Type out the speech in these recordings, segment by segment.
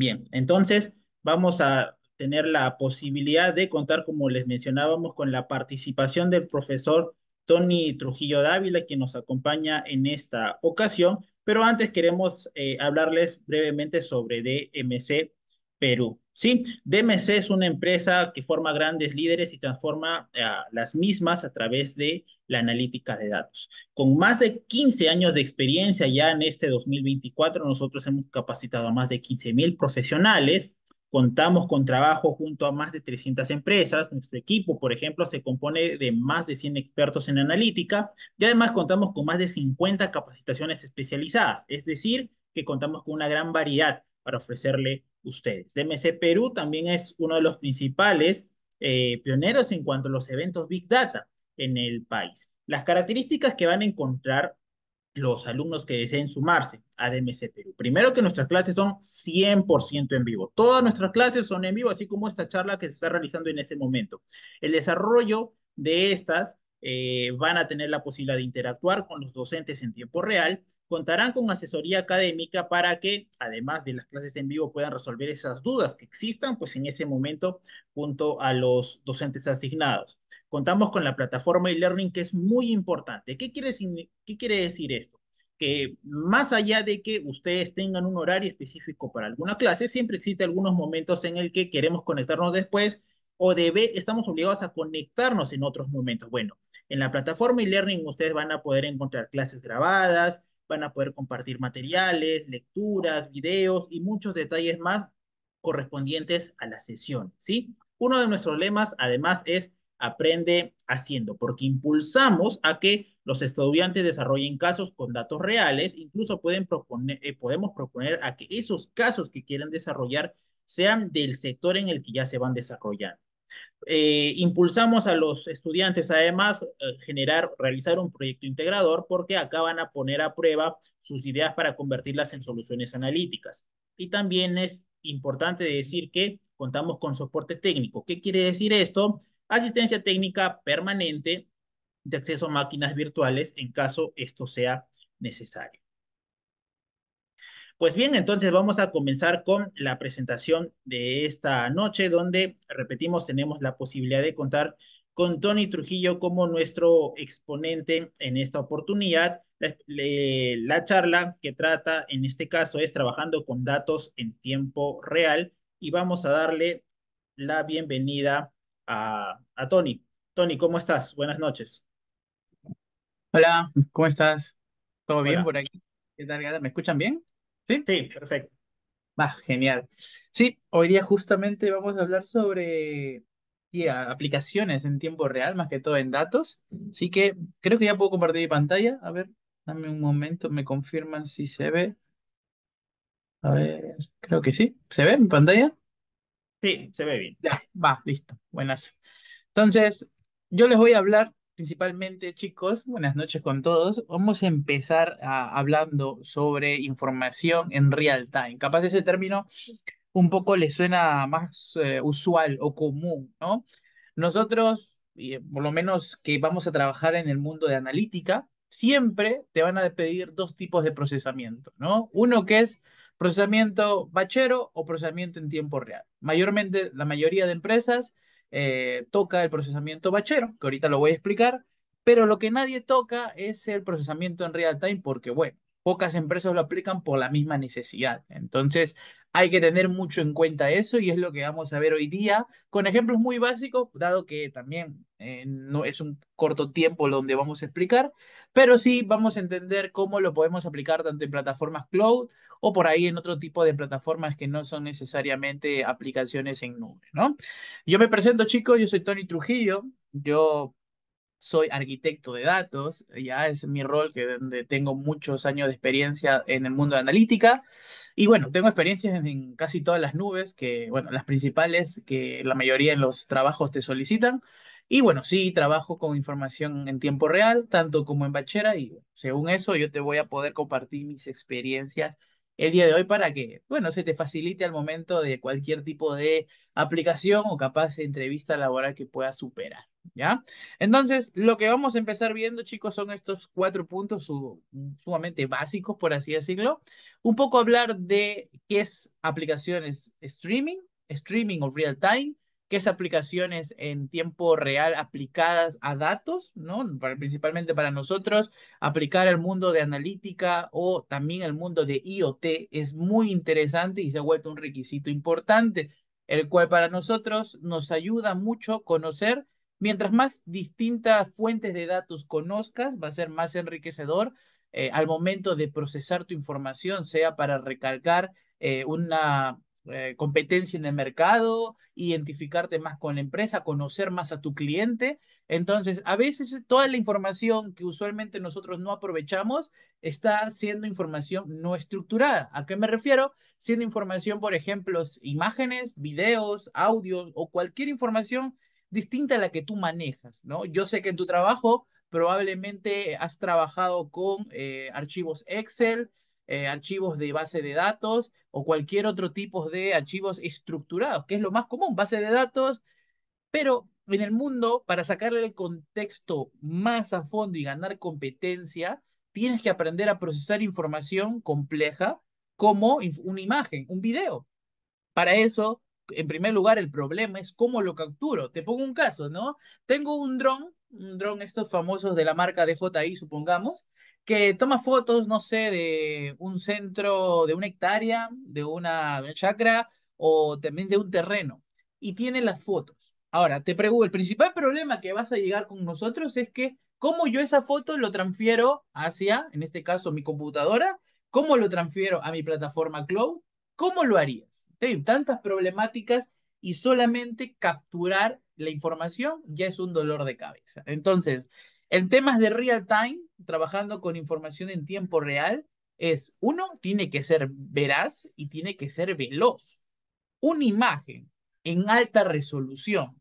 Bien, entonces vamos a tener la posibilidad de contar, como les mencionábamos, con la participación del profesor Tony Trujillo Dávila, quien nos acompaña en esta ocasión, pero antes queremos eh, hablarles brevemente sobre DMC Perú. ¿sí? DMC es una empresa que forma grandes líderes y transforma eh, las mismas a través de la analítica de datos. Con más de 15 años de experiencia ya en este 2024, nosotros hemos capacitado a más de 15 mil profesionales. Contamos con trabajo junto a más de 300 empresas. Nuestro equipo, por ejemplo, se compone de más de 100 expertos en analítica y además contamos con más de 50 capacitaciones especializadas, es decir, que contamos con una gran variedad para ofrecerle ustedes. DMC Perú también es uno de los principales eh, pioneros en cuanto a los eventos Big Data en el país. Las características que van a encontrar los alumnos que deseen sumarse a DMC Perú. Primero que nuestras clases son 100% en vivo. Todas nuestras clases son en vivo, así como esta charla que se está realizando en este momento. El desarrollo de estas eh, van a tener la posibilidad de interactuar con los docentes en tiempo real contarán con asesoría académica para que, además de las clases en vivo, puedan resolver esas dudas que existan, pues en ese momento, junto a los docentes asignados. Contamos con la plataforma e-learning que es muy importante. ¿Qué quiere, ¿Qué quiere decir esto? Que más allá de que ustedes tengan un horario específico para alguna clase, siempre existe algunos momentos en el que queremos conectarnos después o debe, estamos obligados a conectarnos en otros momentos. Bueno, en la plataforma e-learning ustedes van a poder encontrar clases grabadas, van a poder compartir materiales, lecturas, videos y muchos detalles más correspondientes a la sesión, ¿sí? Uno de nuestros lemas, además, es aprende haciendo, porque impulsamos a que los estudiantes desarrollen casos con datos reales, incluso pueden proponer, eh, podemos proponer a que esos casos que quieran desarrollar sean del sector en el que ya se van desarrollando. Eh, impulsamos a los estudiantes además eh, generar, realizar un proyecto integrador porque acá van a poner a prueba sus ideas para convertirlas en soluciones analíticas. Y también es importante decir que contamos con soporte técnico. ¿Qué quiere decir esto? Asistencia técnica permanente de acceso a máquinas virtuales en caso esto sea necesario. Pues bien, entonces vamos a comenzar con la presentación de esta noche, donde, repetimos, tenemos la posibilidad de contar con Tony Trujillo como nuestro exponente en esta oportunidad. La, charla que trata en este caso es trabajando con datos en tiempo real y vamos a darle la bienvenida a, Tony. Tony, ¿cómo estás? Buenas noches. Hola, ¿cómo estás? ¿Todo bien por aquí? ¿Qué ¿Me escuchan bien? ¿Sí? Sí, perfecto. Va, genial. Sí, hoy día justamente vamos a hablar sobre aplicaciones en tiempo real, más que todo en datos. Así que creo que ya puedo compartir mi pantalla. A ver, dame un momento, me confirman si se ve. A ver, creo que sí. ¿Se ve mi pantalla? Sí, se ve bien. va, listo. Buenas. Entonces, yo les voy a hablar principalmente, chicos. Buenas noches con todos. Vamos a empezar ah, hablando sobre información en real time. Capaz ese término un poco le suena más eh, usual o común, ¿no? Nosotros, y eh, por lo menos que vamos a trabajar en el mundo de analítica, siempre te van a pedir dos tipos de procesamiento, ¿no? Uno que es procesamiento bachero o procesamiento en tiempo real. Mayormente, la mayoría de empresas eh, toca el procesamiento bachero, que ahorita lo voy a explicar, pero lo que nadie toca es el procesamiento en real time porque, bueno, pocas empresas lo aplican por la misma necesidad. Entonces, hay que tener mucho en cuenta eso y es lo que vamos a ver hoy día con ejemplos muy básicos, dado que también eh, no es un corto tiempo donde vamos a explicar, pero sí vamos a entender cómo lo podemos aplicar tanto en plataformas cloud o por ahí en otro tipo de plataformas que no son necesariamente aplicaciones en nube, ¿no? Yo me presento, chicos, yo soy Tony Trujillo, yo soy arquitecto de datos, ya es mi rol que donde tengo muchos años de experiencia en el mundo de analítica y bueno, tengo experiencias en, casi todas las nubes que, bueno, las principales que la mayoría en los trabajos te solicitan y bueno, sí, trabajo con información en tiempo real, tanto como en bachera y según eso yo te voy a poder compartir mis experiencias el día de hoy para que, bueno, se te facilite al momento de cualquier tipo de aplicación o capaz de entrevista laboral que puedas superar. ¿ya? Entonces, lo que vamos a empezar viendo, chicos, son estos cuatro puntos sumamente básicos, por así decirlo. Un poco hablar de qué es aplicaciones streaming, streaming o real time, qué es aplicaciones en tiempo real aplicadas a datos, ¿no? principalmente para nosotros, aplicar el mundo de analítica o también el mundo de IoT es muy interesante y se ha vuelto un requisito importante, el cual para nosotros nos ayuda mucho conocer Mientras más distintas fuentes de datos conozcas, va a ser más enriquecedor eh, al momento de procesar tu información, sea para recalcar eh, una eh, competencia en el mercado, identificarte más con la empresa, conocer más a tu cliente. Entonces, a veces toda la información que usualmente nosotros no aprovechamos está siendo información no estructurada. ¿A qué me refiero? Siendo información, por ejemplo, imágenes, videos, audios o cualquier información distinta a la que tú manejas, ¿no? Yo sé que en tu trabajo probablemente has trabajado con eh, archivos Excel, eh, archivos de base de datos o cualquier otro tipo de archivos estructurados, que es lo más común, base de datos, pero en el mundo, para sacarle el contexto más a fondo y ganar competencia, tienes que aprender a procesar información compleja como una imagen, un video. Para eso en primer lugar, el problema es cómo lo capturo. Te pongo un caso, ¿no? Tengo un dron, un dron estos famosos de la marca de DJI, supongamos, que toma fotos, no sé, de un centro, de una hectárea, de una chacra o también de un terreno y tiene las fotos. Ahora, te pregunto, el principal problema que vas a llegar con nosotros es que cómo yo esa foto lo transfiero hacia, en este caso, mi computadora, cómo lo transfiero a mi plataforma cloud, ¿cómo lo harías? tienen tantas problemáticas y solamente capturar la información ya es un dolor de cabeza. Entonces, en temas de real time, trabajando con información en tiempo real, es uno, tiene que ser veraz y tiene que ser veloz. Una imagen en alta resolución.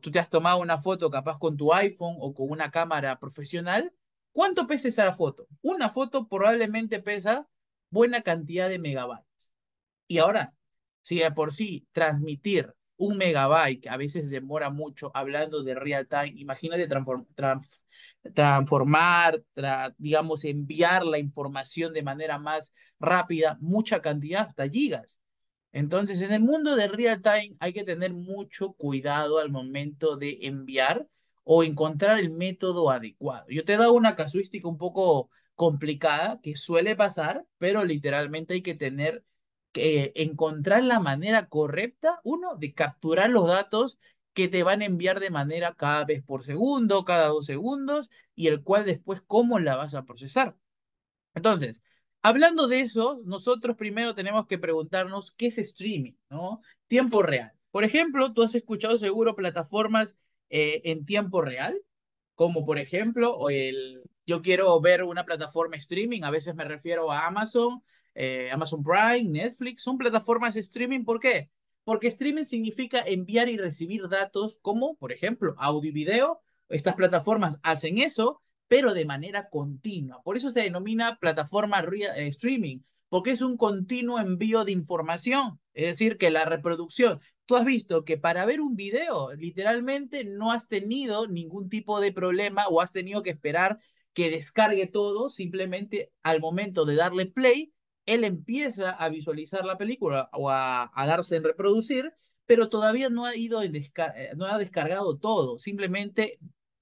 tú te has tomado una foto capaz con tu iPhone o con una cámara profesional. ¿Cuánto pesa esa foto? Una foto probablemente pesa buena cantidad de megabytes. Y ahora, si de por sí transmitir un megabyte, a veces demora mucho, hablando de real time, imagínate transformar, digamos, enviar la información de manera más rápida, mucha cantidad, hasta gigas. Entonces, en el mundo de real time hay que tener mucho cuidado al momento de enviar o encontrar el método adecuado. Yo te he dado una casuística un poco complicada que suele pasar, pero literalmente hay que tener eh, encontrar la manera correcta, uno, de capturar los datos que te van a enviar de manera cada vez por segundo, cada dos segundos, y el cual después cómo la vas a procesar. Entonces, hablando de eso, nosotros primero tenemos que preguntarnos qué es streaming, ¿no? Tiempo real. Por ejemplo, tú has escuchado seguro plataformas eh, en tiempo real, como por ejemplo, el, yo quiero ver una plataforma streaming, a veces me refiero a Amazon, eh, Amazon Prime, Netflix, son plataformas de streaming. ¿Por qué? Porque streaming significa enviar y recibir datos como, por ejemplo, audio y video. Estas plataformas hacen eso, pero de manera continua. Por eso se denomina plataforma eh, streaming, porque es un continuo envío de información. Es decir, que la reproducción. Tú has visto que para ver un video, literalmente no has tenido ningún tipo de problema o has tenido que esperar que descargue todo, simplemente al momento de darle play, él empieza a visualizar la película o a, darse en reproducir, pero todavía no ha ido eh, no ha descargado todo, simplemente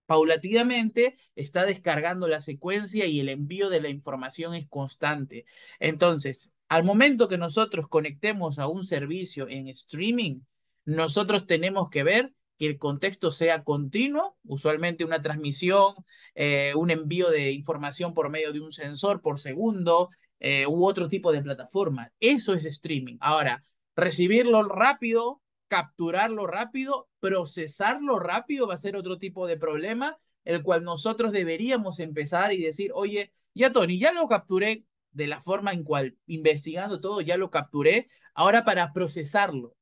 paulatinamente está descargando la secuencia y el envío de la información es constante. Entonces, al momento que nosotros conectemos a un servicio en streaming, nosotros tenemos que ver que el contexto sea continuo, usualmente una transmisión, eh, un envío de información por medio de un sensor por segundo, eh, u otro tipo de plataforma. Eso es streaming. Ahora, recibirlo rápido, capturarlo rápido, procesarlo rápido va a ser otro tipo de problema, el cual nosotros deberíamos empezar y decir, oye, ya Tony, ya lo capturé de la forma en cual investigando todo, ya lo capturé, ahora para procesarlo.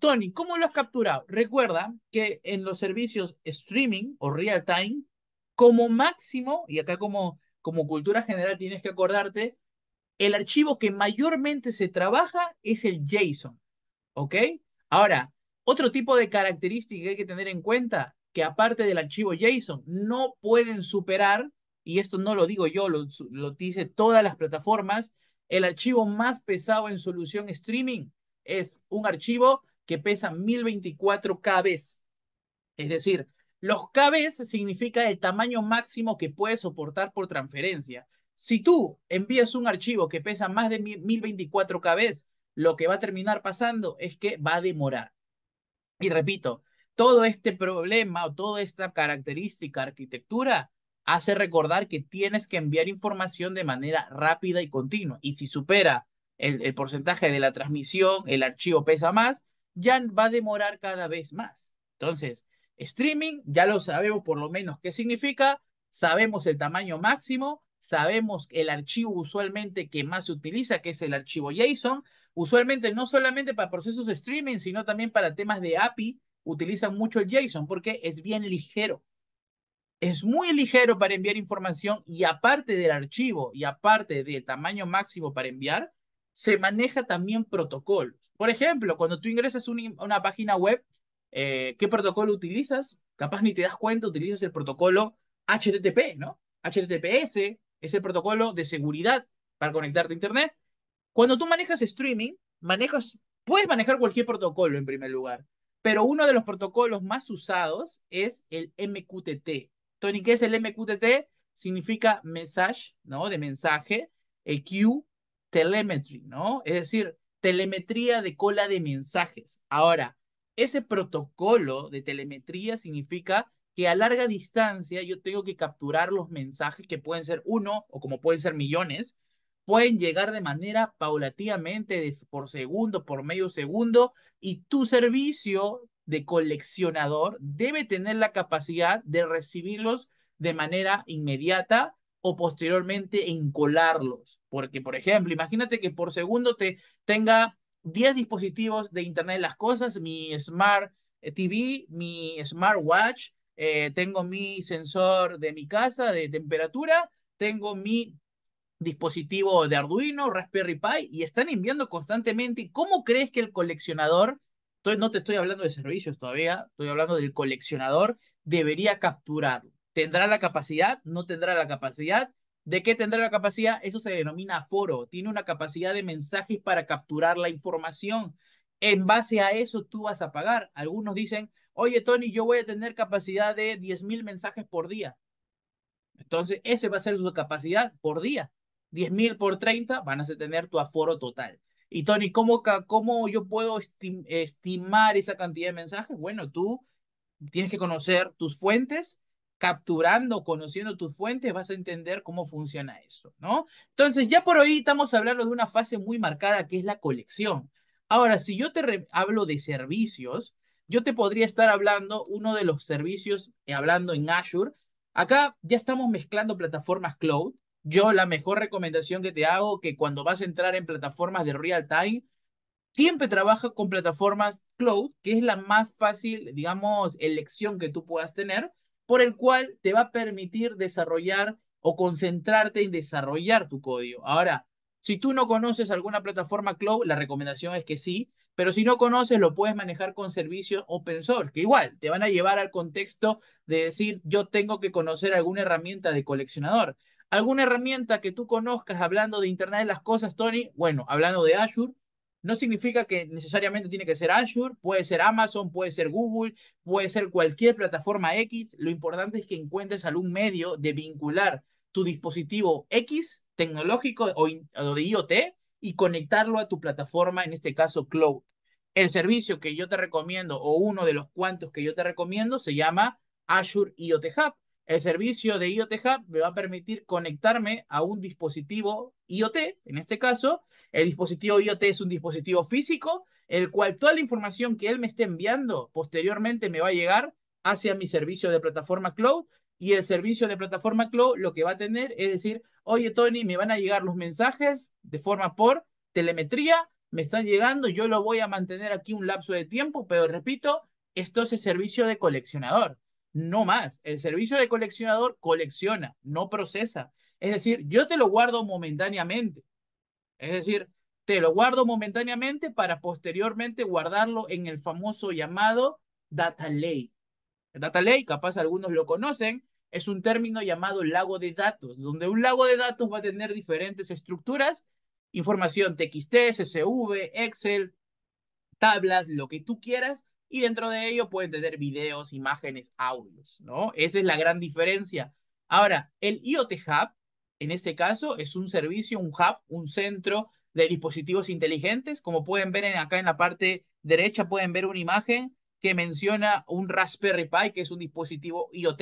Tony, ¿cómo lo has capturado? Recuerda que en los servicios streaming o real time, como máximo, y acá como, como cultura general tienes que acordarte, el archivo que mayormente se trabaja es el JSON. ¿Ok? Ahora, otro tipo de característica que hay que tener en cuenta, que aparte del archivo JSON, no pueden superar, y esto no lo digo yo, lo, dicen dice todas las plataformas, el archivo más pesado en solución streaming es un archivo que pesa 1024 KBs. Es decir, los KB significa el tamaño máximo que puede soportar por transferencia. Si tú envías un archivo que pesa más de 1024 KB, lo que va a terminar pasando es que va a demorar. Y repito, todo este problema o toda esta característica arquitectura hace recordar que tienes que enviar información de manera rápida y continua. Y si supera el, el porcentaje de la transmisión, el archivo pesa más, ya va a demorar cada vez más. Entonces, streaming, ya lo sabemos por lo menos qué significa, sabemos el tamaño máximo sabemos el archivo usualmente que más se utiliza, que es el archivo JSON. Usualmente no solamente para procesos de streaming, sino también para temas de API, utilizan mucho el JSON porque es bien ligero. Es muy ligero para enviar información y aparte del archivo y aparte del tamaño máximo para enviar, se maneja también protocolos. Por ejemplo, cuando tú ingresas a una página web, eh, ¿qué protocolo utilizas? Capaz ni te das cuenta, utilizas el protocolo HTTP, ¿no? HTTPS, es el protocolo de seguridad para conectarte a Internet. Cuando tú manejas streaming, manejas, puedes manejar cualquier protocolo en primer lugar, pero uno de los protocolos más usados es el MQTT. Tony, ¿qué es el MQTT? Significa message, ¿no? De mensaje, EQ, telemetry, ¿no? Es decir, telemetría de cola de mensajes. Ahora, ese protocolo de telemetría significa que a larga distancia yo tengo que capturar los mensajes que pueden ser uno o como pueden ser millones, pueden llegar de manera paulatinamente, por segundo, por medio segundo, y tu servicio de coleccionador debe tener la capacidad de recibirlos de manera inmediata o posteriormente encolarlos. Porque, por ejemplo, imagínate que por segundo te tenga 10 dispositivos de Internet de las Cosas, mi Smart eh, TV, mi Watch, eh, tengo mi sensor de mi casa de temperatura, tengo mi dispositivo de Arduino, Raspberry Pi, y están enviando constantemente. ¿Cómo crees que el coleccionador, no te estoy hablando de servicios todavía, estoy hablando del coleccionador, debería capturarlo? ¿Tendrá la capacidad? ¿No tendrá la capacidad? ¿De qué tendrá la capacidad? Eso se denomina foro Tiene una capacidad de mensajes para capturar la información. En base a eso tú vas a pagar. Algunos dicen, oye Tony, yo voy a tener capacidad de 10.000 mensajes por día. Entonces, ese va a ser su capacidad por día. 10.000 por 30 van a tener tu aforo total. Y Tony, ¿cómo, cómo yo puedo estimar esa cantidad de mensajes? Bueno, tú tienes que conocer tus fuentes, capturando, conociendo tus fuentes, vas a entender cómo funciona eso, ¿no? Entonces, ya por hoy estamos hablando de una fase muy marcada que es la colección. Ahora, si yo te hablo de servicios, yo te podría estar hablando uno de los servicios, eh, hablando en Azure. Acá ya estamos mezclando plataformas cloud. Yo la mejor recomendación que te hago, que cuando vas a entrar en plataformas de real time, siempre trabaja con plataformas cloud, que es la más fácil, digamos, elección que tú puedas tener, por el cual te va a permitir desarrollar o concentrarte en desarrollar tu código. Ahora, si tú no conoces alguna plataforma cloud, la recomendación es que sí, pero si no conoces, lo puedes manejar con servicios open source, que igual te van a llevar al contexto de decir, yo tengo que conocer alguna herramienta de coleccionador. Alguna herramienta que tú conozcas hablando de Internet de las Cosas, Tony, bueno, hablando de Azure, no significa que necesariamente tiene que ser Azure, puede ser Amazon, puede ser Google, puede ser cualquier plataforma X. Lo importante es que encuentres algún medio de vincular tu dispositivo X tecnológico o, o de IoT y conectarlo a tu plataforma, en este caso Cloud. El servicio que yo te recomiendo o uno de los cuantos que yo te recomiendo se llama Azure IoT Hub. El servicio de IoT Hub me va a permitir conectarme a un dispositivo IoT, en este caso. El dispositivo IoT es un dispositivo físico, el cual toda la información que él me esté enviando posteriormente me va a llegar hacia mi servicio de plataforma cloud y el servicio de plataforma cloud lo que va a tener es decir, oye Tony, me van a llegar los mensajes de forma por telemetría, me están llegando, yo lo voy a mantener aquí un lapso de tiempo, pero repito, esto es el servicio de coleccionador, no más. El servicio de coleccionador colecciona, no procesa. Es decir, yo te lo guardo momentáneamente. Es decir, te lo guardo momentáneamente para posteriormente guardarlo en el famoso llamado data lake. data lake, capaz algunos lo conocen, es un término llamado lago de datos, donde un lago de datos va a tener diferentes estructuras información TXT, CSV, Excel, tablas, lo que tú quieras, y dentro de ello pueden tener videos, imágenes, audios, ¿no? Esa es la gran diferencia. Ahora, el IoT Hub, en este caso, es un servicio, un hub, un centro de dispositivos inteligentes. Como pueden ver en, acá en la parte derecha, pueden ver una imagen que menciona un Raspberry Pi, que es un dispositivo IoT,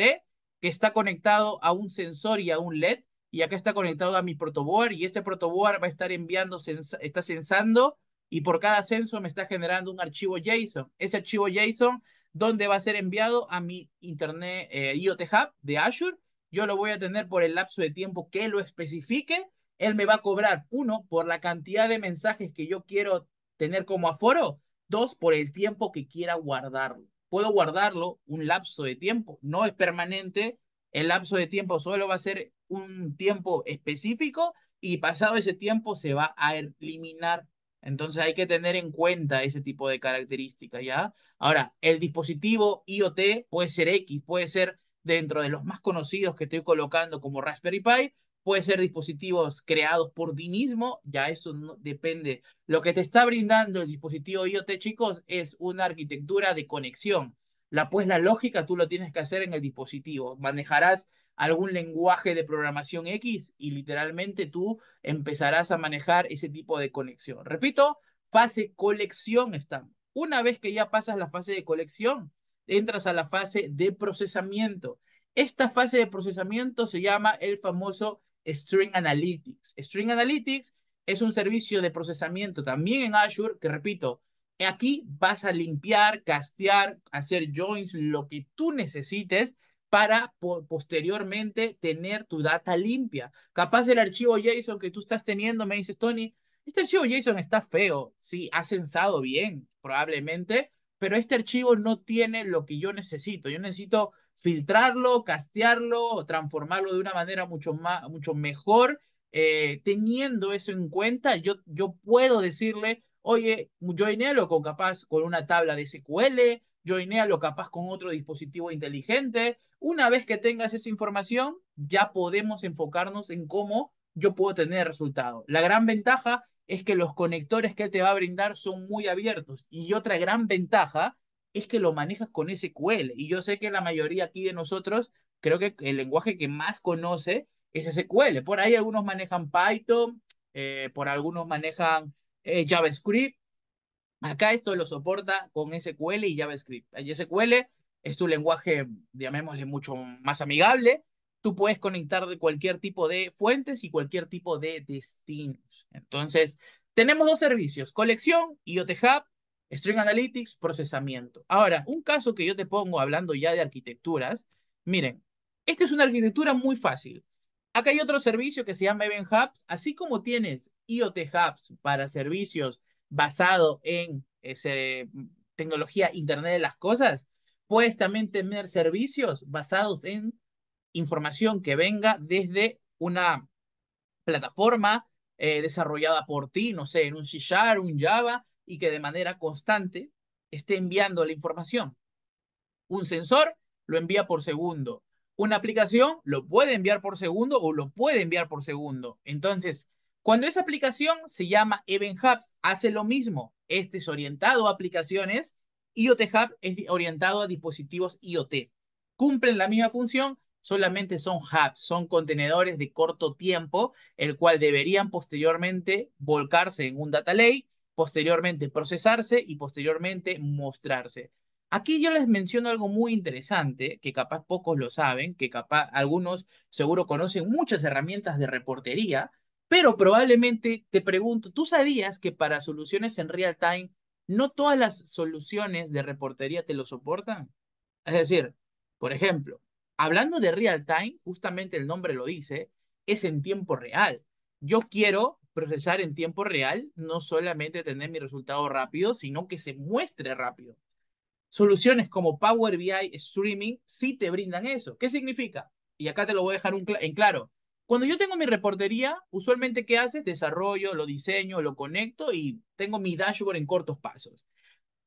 que está conectado a un sensor y a un LED y acá está conectado a mi protoboard y este protoboard va a estar enviando, está censando y por cada censo me está generando un archivo JSON. Ese archivo JSON, donde va a ser enviado? A mi Internet eh, IoT Hub de Azure. Yo lo voy a tener por el lapso de tiempo que lo especifique. Él me va a cobrar, uno, por la cantidad de mensajes que yo quiero tener como aforo. Dos, por el tiempo que quiera guardarlo. Puedo guardarlo un lapso de tiempo. No es permanente, el lapso de tiempo solo va a ser un tiempo específico y pasado ese tiempo se va a eliminar. Entonces hay que tener en cuenta ese tipo de características, ¿ya? Ahora, el dispositivo IoT puede ser X, puede ser dentro de los más conocidos que estoy colocando como Raspberry Pi, puede ser dispositivos creados por ti mismo, ya eso no, depende. Lo que te está brindando el dispositivo IoT, chicos, es una arquitectura de conexión la pues la lógica tú lo tienes que hacer en el dispositivo. Manejarás algún lenguaje de programación X y literalmente tú empezarás a manejar ese tipo de conexión. Repito, fase colección está. Una vez que ya pasas la fase de colección, entras a la fase de procesamiento. Esta fase de procesamiento se llama el famoso String Analytics. String Analytics es un servicio de procesamiento también en Azure que, repito, Aquí vas a limpiar, castear, hacer joins, lo que tú necesites para posteriormente tener tu data limpia. Capaz el archivo JSON que tú estás teniendo, me dices, Tony, este archivo JSON está feo. Sí, ha censado bien, probablemente, pero este archivo no tiene lo que yo necesito. Yo necesito filtrarlo, castearlo, transformarlo de una manera mucho, más, mucho mejor. Eh, teniendo eso en cuenta, yo, yo puedo decirle Oye, joinealo con capaz con una tabla de SQL, joinéalo capaz con otro dispositivo inteligente. Una vez que tengas esa información, ya podemos enfocarnos en cómo yo puedo tener resultado. La gran ventaja es que los conectores que te va a brindar son muy abiertos. Y otra gran ventaja es que lo manejas con SQL. Y yo sé que la mayoría aquí de nosotros, creo que el lenguaje que más conoce es SQL. Por ahí algunos manejan Python, eh, por algunos manejan eh, JavaScript. Acá esto lo soporta con SQL y JavaScript. Y SQL es tu lenguaje, llamémosle, mucho más amigable. Tú puedes conectar cualquier tipo de fuentes y cualquier tipo de destinos. Entonces, tenemos dos servicios, colección y IoT Hub, String Analytics, procesamiento. Ahora, un caso que yo te pongo hablando ya de arquitecturas, miren, esta es una arquitectura muy fácil. Acá hay otro servicio que se llama Event Hubs. Así como tienes IoT Hubs para servicios basado en tecnología Internet de las Cosas, puedes también tener servicios basados en información que venga desde una plataforma eh, desarrollada por ti, no sé, en un C un Java, y que de manera constante esté enviando la información. Un sensor lo envía por segundo. Una aplicación lo puede enviar por segundo o lo puede enviar por segundo. Entonces, cuando esa aplicación se llama Event Hubs, hace lo mismo. Este es orientado a aplicaciones, IoT Hub es orientado a dispositivos IoT. Cumplen la misma función, solamente son hubs, son contenedores de corto tiempo, el cual deberían posteriormente volcarse en un data lake, posteriormente procesarse y posteriormente mostrarse. Aquí yo les menciono algo muy interesante, que capaz pocos lo saben, que capaz algunos seguro conocen muchas herramientas de reportería, pero probablemente te pregunto, ¿tú sabías que para soluciones en real time, no todas las soluciones de reportería te lo soportan? Es decir, por ejemplo, hablando de real time, justamente el nombre lo dice, es en tiempo real. Yo quiero procesar en tiempo real, no solamente tener mi resultado rápido, sino que se muestre rápido. Soluciones como Power BI Streaming sí te brindan eso. ¿Qué significa? Y acá te lo voy a dejar en claro cuando yo tengo mi reportería, usualmente ¿qué haces? Desarrollo, lo diseño, lo conecto y tengo mi dashboard en cortos pasos.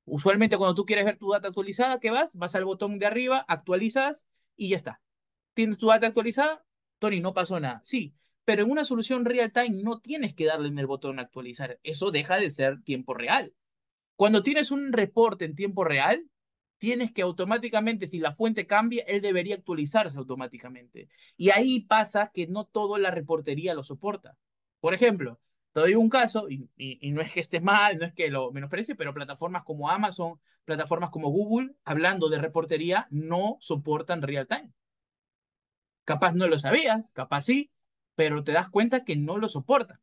Usualmente cuando tú quieres ver tu data actualizada, ¿qué vas? Vas al botón de arriba, actualizas y ya está. ¿Tienes tu data actualizada? Tony, no pasó nada. Sí, pero en una solución real time no tienes que darle en el botón actualizar. Eso deja de ser tiempo real. Cuando tienes un reporte en tiempo real, tienes que automáticamente, si la fuente cambia, él debería actualizarse automáticamente. Y ahí pasa que no toda la reportería lo soporta. Por ejemplo, te doy un caso, y, no es que esté mal, no es que lo menosprecie, pero plataformas como Amazon, plataformas como Google, hablando de reportería, no soportan real time. Capaz no lo sabías, capaz sí, pero te das cuenta que no lo soportan.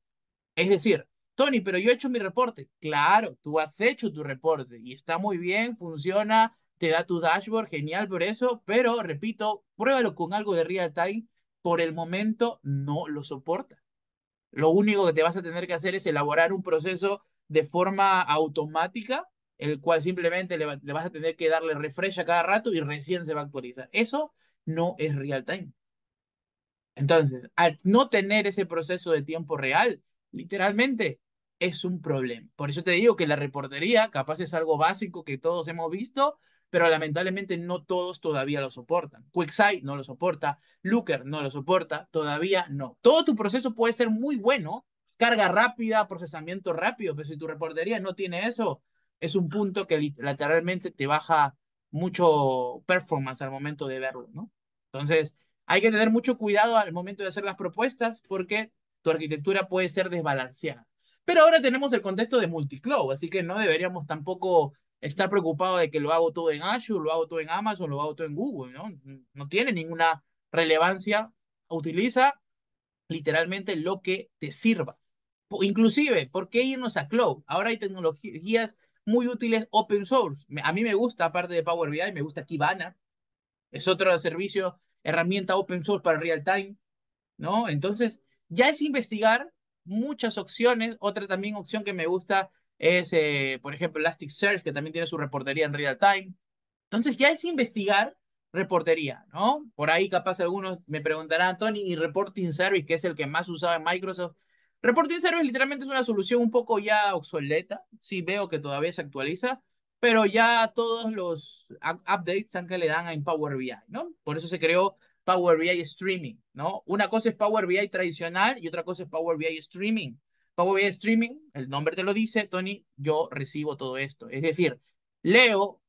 Es decir, Tony, pero yo he hecho mi reporte. Claro, tú has hecho tu reporte y está muy bien, funciona, te da tu dashboard, genial por eso, pero repito, pruébalo con algo de real time, por el momento no lo soporta. Lo único que te vas a tener que hacer es elaborar un proceso de forma automática, el cual simplemente le, vas a tener que darle refresh a cada rato y recién se va a actualizar. Eso no es real time. Entonces, al no tener ese proceso de tiempo real, literalmente es un problema. Por eso te digo que la reportería capaz es algo básico que todos hemos visto, pero lamentablemente no todos todavía lo soportan. QuickSight no lo soporta, Looker no lo soporta, todavía no. Todo tu proceso puede ser muy bueno, carga rápida, procesamiento rápido, pero si tu reportería no tiene eso, es un punto que lateralmente te baja mucho performance al momento de verlo, ¿no? Entonces, hay que tener mucho cuidado al momento de hacer las propuestas porque tu arquitectura puede ser desbalanceada. Pero ahora tenemos el contexto de multicloud, así que no deberíamos tampoco estar preocupado de que lo hago todo en Azure, lo hago todo en Amazon, lo hago todo en Google, ¿no? No tiene ninguna relevancia. Utiliza literalmente lo que te sirva. Inclusive, ¿por qué irnos a cloud? Ahora hay tecnologías muy útiles open source. A mí me gusta, aparte de Power BI, me gusta Kibana. Es otro servicio, herramienta open source para real time, ¿no? Entonces, ya es investigar muchas opciones. Otra también opción que me gusta es, eh, por ejemplo, Elasticsearch, que también tiene su reportería en real time. Entonces ya es investigar reportería, ¿no? Por ahí capaz algunos me preguntarán, Tony, ¿y Reporting Service, que es el que más usaba en Microsoft? Reporting Service literalmente es una solución un poco ya obsoleta, sí veo que todavía se actualiza, pero ya todos los updates que le dan a Power BI, ¿no? Por eso se creó Power BI Streaming, ¿no? Una cosa es Power BI tradicional y otra cosa es Power BI Streaming. Power BI Streaming, el nombre te lo dice, Tony, yo recibo todo esto. Es decir, leo,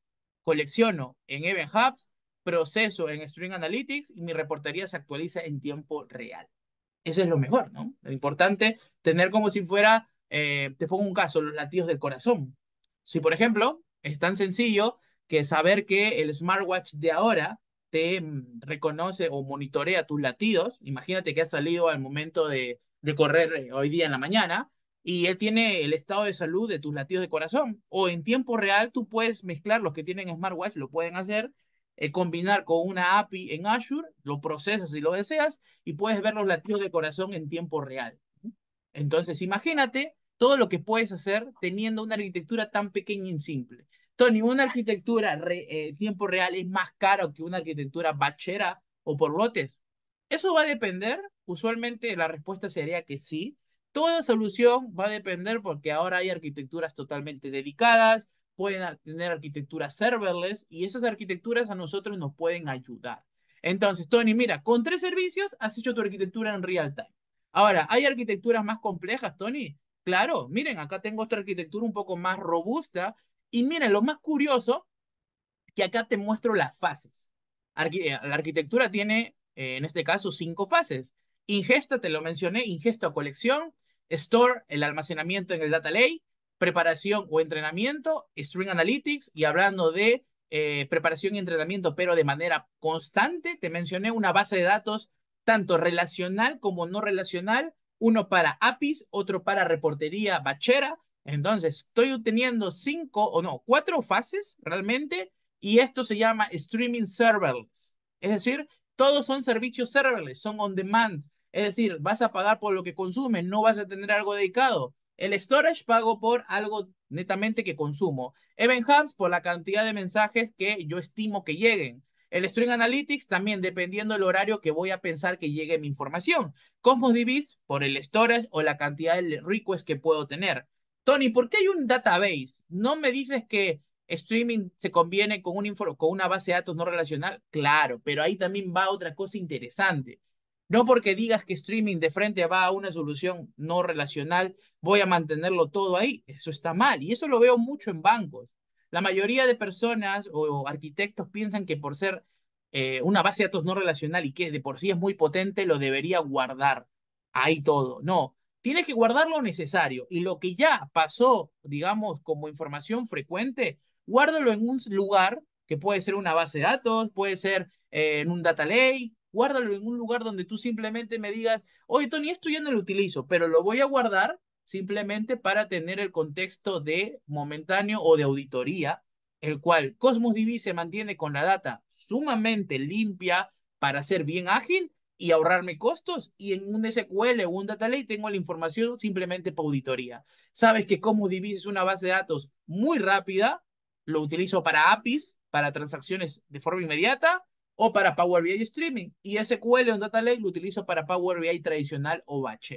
colecciono en Event Hubs, proceso en Stream Analytics y mi reportería se actualiza en tiempo real. Eso es lo mejor, ¿no? Lo importante, tener como si fuera, eh, te pongo un caso, los latidos del corazón. Si, por ejemplo, es tan sencillo que saber que el smartwatch de ahora te mm, reconoce o monitorea tus latidos, imagínate que ha salido al momento de de correr eh, hoy día en la mañana y él tiene el estado de salud de tus latidos de corazón. O en tiempo real tú puedes mezclar, los que tienen smartwatch lo pueden hacer, eh, combinar con una API en Azure, lo procesas si lo deseas y puedes ver los latidos de corazón en tiempo real. Entonces imagínate todo lo que puedes hacer teniendo una arquitectura tan pequeña y simple. Tony, una arquitectura en eh, tiempo real es más cara que una arquitectura bachera o por lotes. Eso va a depender Usualmente la respuesta sería que sí. Toda solución va a depender porque ahora hay arquitecturas totalmente dedicadas, pueden tener arquitecturas serverless y esas arquitecturas a nosotros nos pueden ayudar. Entonces, Tony, mira, con tres servicios has hecho tu arquitectura en real time. Ahora, ¿hay arquitecturas más complejas, Tony? Claro, miren, acá tengo otra arquitectura un poco más robusta. Y miren, lo más curioso, que acá te muestro las fases. Eh, la arquitectura tiene, eh, en este caso, cinco fases. Ingesta, te lo mencioné, ingesta o colección. Store, el almacenamiento en el Data Lake. Preparación o entrenamiento. String Analytics. Y hablando de eh, preparación y entrenamiento, pero de manera constante, te mencioné una base de datos tanto relacional como no relacional. Uno para APIs, otro para reportería bachera. Entonces, estoy teniendo cinco o no, cuatro fases realmente. Y esto se llama Streaming Serverless. Es decir, todos son servicios serverless, son on demand. Es decir, vas a pagar por lo que consumes, no vas a tener algo dedicado. El storage pago por algo netamente que consumo. Event Hubs por la cantidad de mensajes que yo estimo que lleguen. El String Analytics también dependiendo del horario que voy a pensar que llegue mi información. Cosmos DB por el storage o la cantidad de requests que puedo tener. Tony, ¿por qué hay un database? No me dices que ¿Streaming se conviene con, una base de datos no relacional? Claro, pero ahí también va otra cosa interesante. No porque digas que streaming de frente va a una solución no relacional, voy a mantenerlo todo ahí. Eso está mal. Y eso lo veo mucho en bancos. La mayoría de personas o arquitectos piensan que por ser eh, una base de datos no relacional y que de por sí es muy potente, lo debería guardar ahí todo. No, tienes que guardar lo necesario. Y lo que ya pasó, digamos, como información frecuente, guárdalo en un lugar que puede ser una base de datos, puede ser eh, en un data lake, guárdalo en un lugar donde tú simplemente me digas, oye Tony, esto ya no lo utilizo, pero lo voy a guardar simplemente para tener el contexto de momentáneo o de auditoría, el cual Cosmos DB se mantiene con la data sumamente limpia para ser bien ágil y ahorrarme costos y en un SQL o un Data Lake tengo la información simplemente para auditoría. Sabes que Cosmos DB es una base de datos muy rápida, lo utilizo para APIs, para transacciones de forma inmediata o para Power BI Streaming. Y SQL en Data Lake lo utilizo para Power BI tradicional o Batch.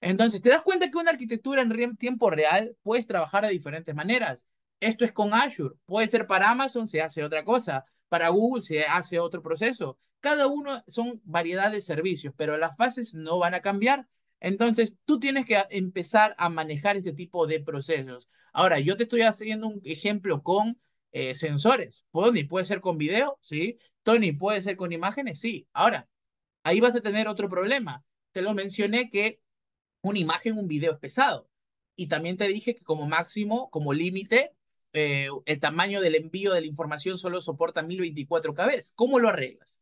Entonces, te das cuenta que una arquitectura en tiempo real puedes trabajar de diferentes maneras. Esto es con Azure. Puede ser para Amazon, se hace otra cosa. Para Google se hace otro proceso. Cada uno son variedad de servicios, pero las fases no van a cambiar entonces, tú tienes que empezar a manejar ese tipo de procesos. Ahora, yo te estoy haciendo un ejemplo con eh, sensores. Tony, puede ser con video, sí. Tony, puede ser con imágenes, sí. Ahora, ahí vas a tener otro problema. Te lo mencioné que una imagen, un video es pesado. Y también te dije que como máximo, como límite, eh, el tamaño del envío de la información solo soporta 1024 KB. ¿Cómo lo arreglas?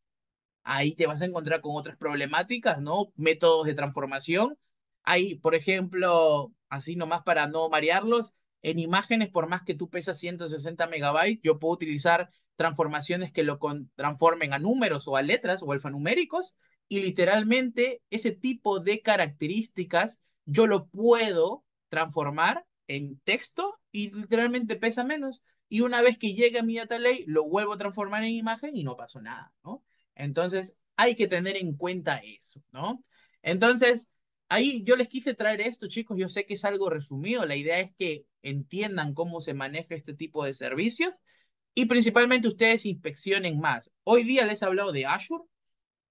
ahí te vas a encontrar con otras problemáticas, ¿no? Métodos de transformación. Ahí, por ejemplo, así nomás para no marearlos, en imágenes, por más que tú pesas 160 megabytes, yo puedo utilizar transformaciones que lo transformen a números o a letras o alfanuméricos y literalmente ese tipo de características yo lo puedo transformar en texto y literalmente pesa menos. Y una vez que llega mi data lake, lo vuelvo a transformar en imagen y no pasó nada, ¿no? Entonces, hay que tener en cuenta eso, ¿no? Entonces, ahí yo les quise traer esto, chicos. Yo sé que es algo resumido. La idea es que entiendan cómo se maneja este tipo de servicios y principalmente ustedes inspeccionen más. Hoy día les he hablado de Azure.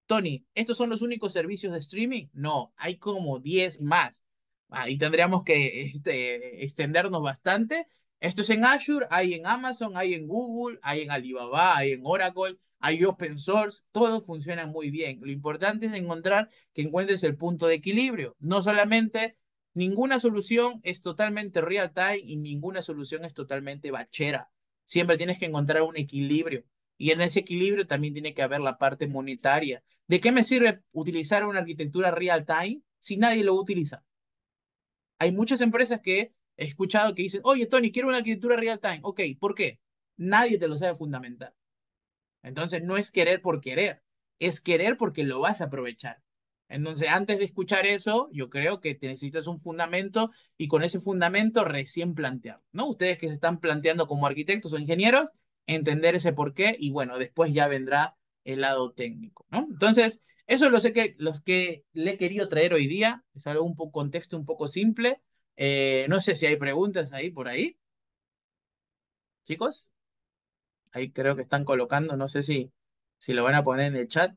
Tony, ¿estos son los únicos servicios de streaming? No, hay como 10 más. Ahí tendríamos que este, extendernos bastante esto es en Azure, hay en Amazon, hay en Google, hay en Alibaba, hay en Oracle, hay open source, todo funciona muy bien. Lo importante es encontrar que encuentres el punto de equilibrio. No solamente ninguna solución es totalmente real time y ninguna solución es totalmente bachera. Siempre tienes que encontrar un equilibrio. Y en ese equilibrio también tiene que haber la parte monetaria. ¿De qué me sirve utilizar una arquitectura real time si nadie lo utiliza? Hay muchas empresas que He escuchado que dicen, oye, Tony, quiero una arquitectura real time. Ok, ¿por qué? Nadie te lo sabe fundamentar. Entonces, no es querer por querer, es querer porque lo vas a aprovechar. Entonces, antes de escuchar eso, yo creo que te necesitas un fundamento y con ese fundamento recién plantear, ¿no? Ustedes que se están planteando como arquitectos o ingenieros, entender ese por qué y bueno, después ya vendrá el lado técnico, ¿no? Entonces, eso lo sé que los que le he querido traer hoy día, es algo un poco contexto un poco simple, eh, no sé si hay preguntas ahí por ahí. Chicos, ahí creo que están colocando, no sé si, si lo van a poner en el chat.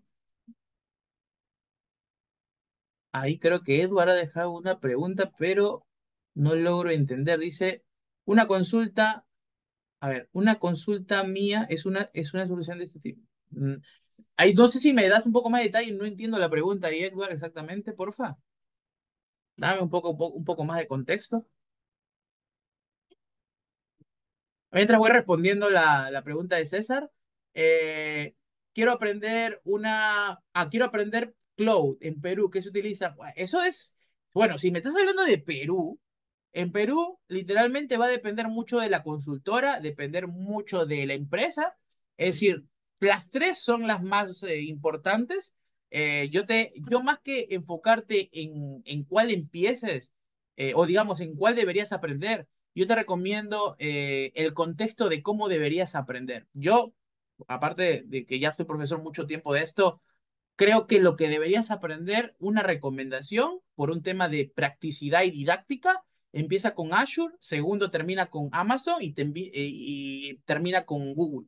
Ahí creo que Edward ha dejado una pregunta, pero no logro entender. Dice, una consulta, a ver, una consulta mía es una, es una solución de este tipo. Mm, ahí, no sé si me das un poco más de detalle, no entiendo la pregunta ahí, Edward, exactamente, porfa. Dame un poco, un poco más de contexto. Mientras voy respondiendo la, pregunta de César, eh, quiero aprender una, ah, quiero aprender cloud en Perú, ¿qué se utiliza? Eso es, bueno, si me estás hablando de Perú, en Perú literalmente va a depender mucho de la consultora, depender mucho de la empresa, es decir, las tres son las más eh, importantes, eh, yo, te, yo más que enfocarte en, en cuál empieces, eh, o digamos, en cuál deberías aprender, yo te recomiendo eh, el contexto de cómo deberías aprender. Yo, aparte de que ya soy profesor mucho tiempo de esto, creo que lo que deberías aprender, una recomendación por un tema de practicidad y didáctica, empieza con Azure, segundo termina con Amazon y termina con Google.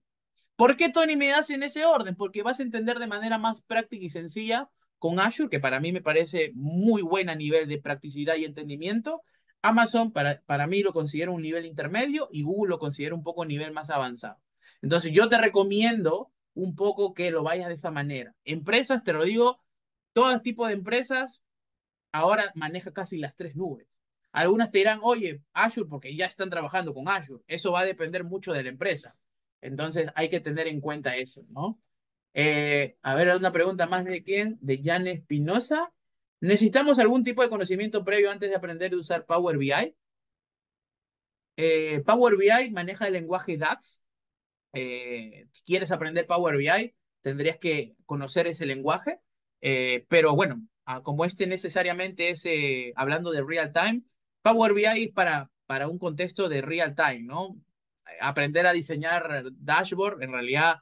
¿Por qué Tony me das en ese orden? Porque vas a entender de manera más práctica y sencilla con Azure, que para mí me parece muy buen a nivel de practicidad y entendimiento. Amazon para, para mí lo considero un nivel intermedio y Google lo considero un poco nivel más avanzado. Entonces yo te recomiendo un poco que lo vayas de esa manera. Empresas, te lo digo, todo tipo de empresas ahora maneja casi las tres nubes. Algunas te dirán, oye, Azure, porque ya están trabajando con Azure. Eso va a depender mucho de la empresa. Entonces hay que tener en cuenta eso, ¿no? Eh, a ver, una pregunta más de quién, de Jan Espinosa. ¿Necesitamos algún tipo de conocimiento previo antes de aprender a usar Power BI? Eh, Power BI maneja el lenguaje DAX. Eh, si quieres aprender Power BI, tendrías que conocer ese lenguaje. pero bueno, ah, como este necesariamente es hablando de real time, Power BI es para, para un contexto de real time, ¿no? aprender a diseñar dashboard en realidad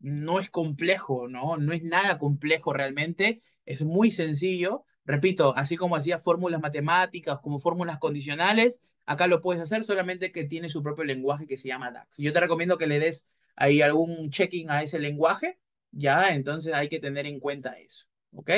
no es complejo, ¿no? No es nada complejo realmente, es muy sencillo. Repito, así como hacía fórmulas matemáticas, como fórmulas condicionales, acá lo puedes hacer, solamente que tiene su propio lenguaje que se llama DAX. Yo te recomiendo que le des ahí algún checking a ese lenguaje, ya, entonces hay que tener en cuenta eso, ¿ok?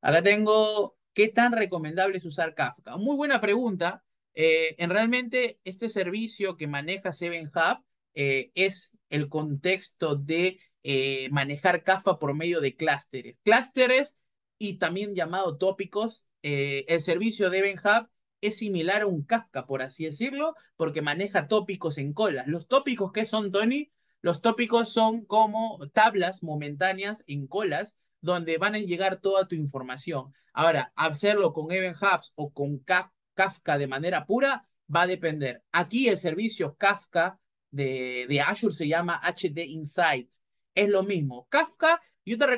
Ahora tengo, ¿qué tan recomendable es usar Kafka? Muy buena pregunta, eh, en realmente este servicio que maneja Seven Hub eh, es el contexto de eh, manejar Kafka por medio de clústeres. Clústeres y también llamado tópicos. el servicio de Event Hub es similar a un Kafka, por así decirlo, porque maneja tópicos en colas. Los tópicos, ¿qué son, Tony? Los tópicos son como tablas momentáneas en colas donde van a llegar toda tu información. Ahora, hacerlo con Event Hubs o con Kafka Kafka de manera pura va a depender. Aquí el servicio Kafka de, Azure se llama HD Insight. Es lo mismo. Kafka, yo te,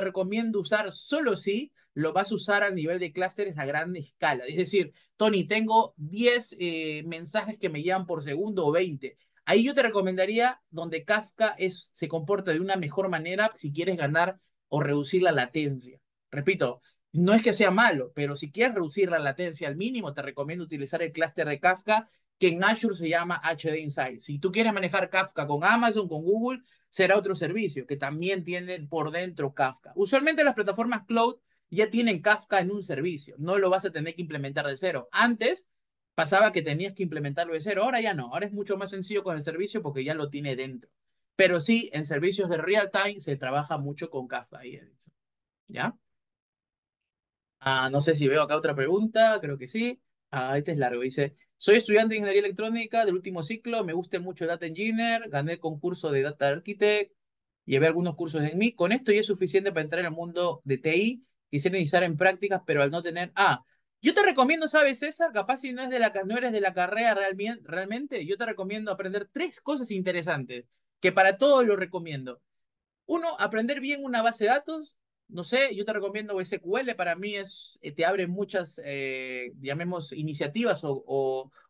recomiendo usar solo si lo vas a usar a nivel de clústeres a gran escala. Es decir, Tony, tengo 10 eh, mensajes que me llegan por segundo o 20. Ahí yo te recomendaría donde Kafka es, se comporta de una mejor manera si quieres ganar o reducir la latencia. Repito, no es que sea malo, pero si quieres reducir la latencia al mínimo, te recomiendo utilizar el clúster de Kafka, que en Azure se llama HD Insight. Si tú quieres manejar Kafka con Amazon, con Google, será otro servicio que también tiene por dentro Kafka. Usualmente las plataformas cloud ya tienen Kafka en un servicio, no lo vas a tener que implementar de cero. Antes pasaba que tenías que implementarlo de cero, ahora ya no, ahora es mucho más sencillo con el servicio porque ya lo tiene dentro. Pero sí, en servicios de real time se trabaja mucho con Kafka y ¿Ya? Ah, no sé si veo acá otra pregunta, creo que sí. Ah, este es largo, dice. Soy estudiante de ingeniería electrónica del último ciclo, me gusta mucho Data Engineer, gané el concurso de Data Architect, llevé algunos cursos en mí. Con esto ya es suficiente para entrar en el mundo de TI. Quisiera iniciar en prácticas, pero al no tener. Ah, yo te recomiendo, ¿sabes, César? Capaz si no, es de la, no eres de la carrera realmente, realmente, yo te recomiendo aprender tres cosas interesantes, que para todos lo recomiendo. Uno, aprender bien una base de datos no sé, yo te recomiendo SQL, para mí es, eh, te abre muchas, eh, llamemos, iniciativas o,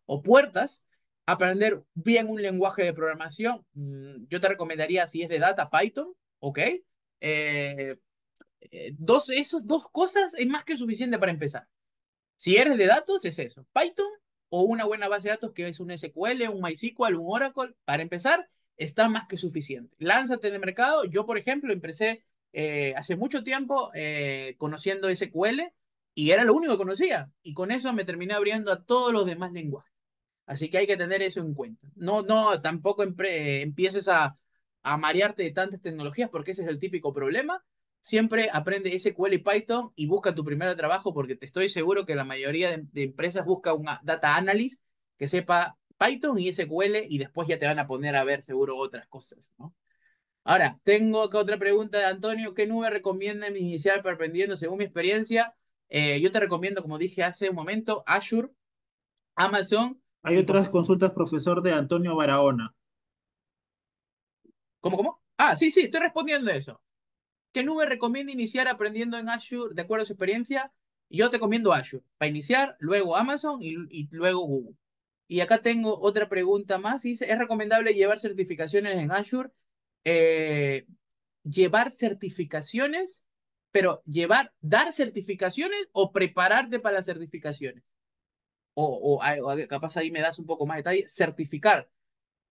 o, puertas. Aprender bien un lenguaje de programación, mm, yo te recomendaría, si es de data, Python, ¿ok? Eh, eh, dos, esas dos cosas es más que suficiente para empezar. Si eres de datos, es eso, Python o una buena base de datos que es un SQL, un MySQL, un Oracle, para empezar, está más que suficiente. Lánzate en el mercado. Yo, por ejemplo, empecé eh, hace mucho tiempo eh, conociendo SQL y era lo único que conocía. Y con eso me terminé abriendo a todos los demás lenguajes. Así que hay que tener eso en cuenta. No, no, tampoco eh, empieces a, marearte de tantas tecnologías porque ese es el típico problema. Siempre aprende SQL y Python y busca tu primer trabajo porque te estoy seguro que la mayoría de, empresas busca un data analyst que sepa Python y SQL y después ya te van a poner a ver seguro otras cosas, ¿no? Ahora, tengo otra pregunta de Antonio. ¿Qué nube recomienda iniciar aprendiendo según mi experiencia? Eh, yo te recomiendo, como dije hace un momento, Azure, Amazon. Hay otras consultas, profesor, de Antonio Barahona. ¿Cómo, cómo? Ah, sí, sí, estoy respondiendo eso. ¿Qué nube recomienda iniciar aprendiendo en Azure de acuerdo a su experiencia? Yo te recomiendo Azure para iniciar, luego Amazon y, y luego Google. Y acá tengo otra pregunta más. Dice, ¿es recomendable llevar certificaciones en Azure? Eh, llevar certificaciones, pero llevar, dar certificaciones o prepararte para las certificaciones. O, o capaz ahí me das un poco más de detalle, certificar.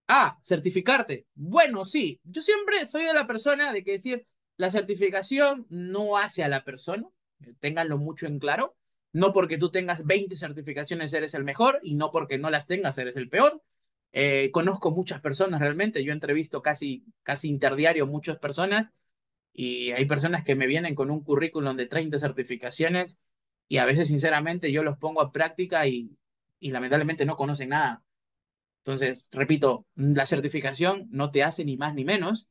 Ah, certificarte. Bueno, sí, yo siempre soy de la persona de que decir, la certificación no hace a la persona, eh, ténganlo mucho en claro. No porque tú tengas 20 certificaciones eres el mejor y no porque no las tengas eres el peor. Eh, conozco muchas personas realmente, yo entrevisto casi, casi interdiario muchas personas y hay personas que me vienen con un currículum de 30 certificaciones y a veces sinceramente yo los pongo a práctica y, y lamentablemente no conocen nada. Entonces, repito, la certificación no te hace ni más ni menos.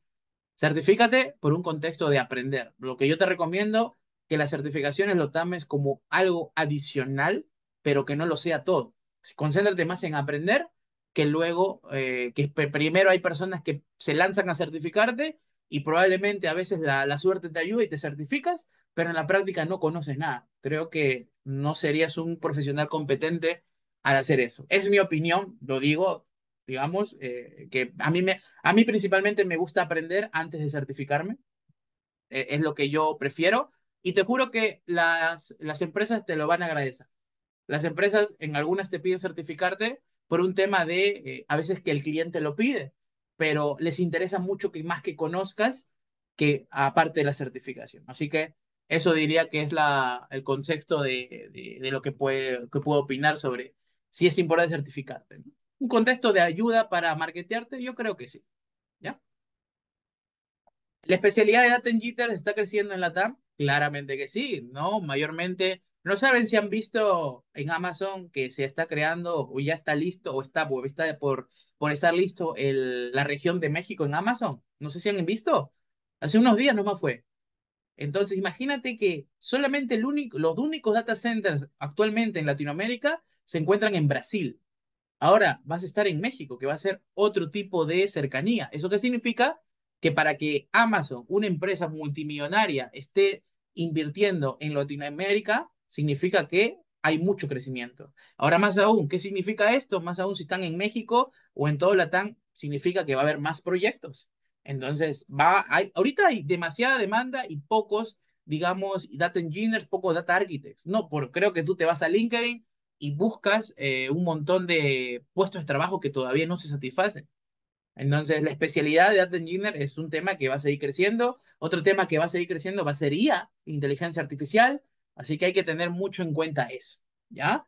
Certifícate por un contexto de aprender. Lo que yo te recomiendo, que las certificaciones lo tomes como algo adicional, pero que no lo sea todo. Concéntrate más en aprender que luego, eh, que primero hay personas que se lanzan a certificarte y probablemente a veces la, suerte te ayuda y te certificas, pero en la práctica no conoces nada. Creo que no serías un profesional competente al hacer eso. Es mi opinión, lo digo, digamos, eh, que a mí, me, a mí principalmente me gusta aprender antes de certificarme. Eh, es lo que yo prefiero y te juro que las, las empresas te lo van a agradecer. Las empresas en algunas te piden certificarte por un tema de eh, a veces que el cliente lo pide, pero les interesa mucho que más que conozcas que aparte de la certificación. Así que eso diría que es la, el concepto de, de, lo que, puede, que puedo opinar sobre si es importante certificarte. Un contexto de ayuda para marketearte, yo creo que sí. ¿ya? La especialidad de Data está creciendo en la TAM, claramente que sí, ¿no? Mayormente no saben si han visto en Amazon que se está creando o ya está listo o está, está por, por estar listo la región de México en Amazon. No sé si han visto. Hace unos días nomás fue. Entonces, imagínate que solamente los únicos data centers actualmente en Latinoamérica se encuentran en Brasil. Ahora vas a estar en México, que va a ser otro tipo de cercanía. ¿Eso qué significa? Que para que Amazon, una empresa multimillonaria, esté invirtiendo en Latinoamérica, significa que hay mucho crecimiento. Ahora más aún, ¿qué significa esto? Más aún si están en México o en todo Latam, significa que va a haber más proyectos. Entonces, va, ahorita hay demasiada demanda y pocos, digamos, data engineers, pocos data architects. No, porque creo que tú te vas a LinkedIn y buscas eh, un montón de puestos de trabajo que todavía no se satisfacen. Entonces, la especialidad de Data Engineer es un tema que va a seguir creciendo. Otro tema que va a seguir creciendo va a ser IA, inteligencia artificial. Así que hay que tener mucho en cuenta eso, ¿ya?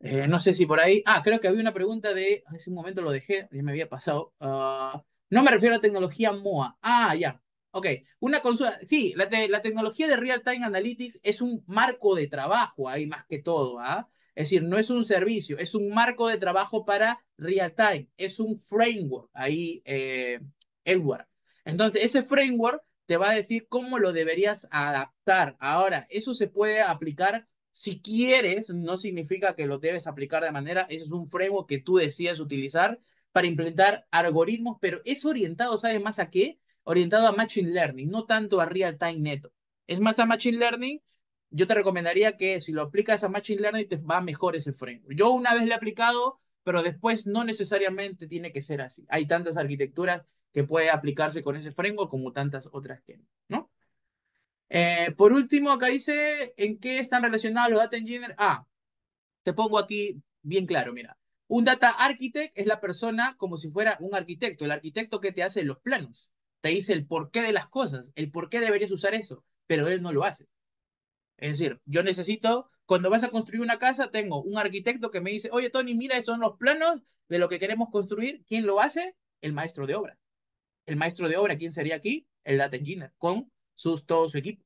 Eh, no sé si por ahí. Ah, creo que había una pregunta de. Hace un momento lo dejé, ya me había pasado. Ah, no me refiero a tecnología MOA. Ah, ya. Ok. Una consulta. Sí, la, tecnología de Real Time Analytics es un marco de trabajo ahí más que todo. ¿ah? Es decir, no es un servicio, es un marco de trabajo para Real Time. Es un framework ahí, eh, Edward. Entonces, ese framework te va a decir cómo lo deberías adaptar. Ahora, eso se puede aplicar si quieres, no significa que lo debes aplicar de manera, ese es un framework que tú decías utilizar para implementar algoritmos, pero es orientado, ¿sabes más a qué? Orientado a Machine Learning, no tanto a Real Time Neto. Es más a Machine Learning, yo te recomendaría que si lo aplicas a Machine Learning te va mejor ese framework. Yo una vez lo he aplicado, pero después no necesariamente tiene que ser así. Hay tantas arquitecturas que puede aplicarse con ese framework como tantas otras que no. Eh, por último, acá dice en qué están relacionados los data engineers. Ah, te pongo aquí bien claro, mira. Un data architect es la persona como si fuera un arquitecto, el arquitecto que te hace los planos, te dice el porqué de las cosas, el por qué deberías usar eso, pero él no lo hace. Es decir, yo necesito, cuando vas a construir una casa, tengo un arquitecto que me dice, oye Tony, mira, esos son los planos de lo que queremos construir. ¿Quién lo hace? El maestro de obra el maestro de obra, ¿quién sería aquí? El Data Engineer, con sus, todo su equipo.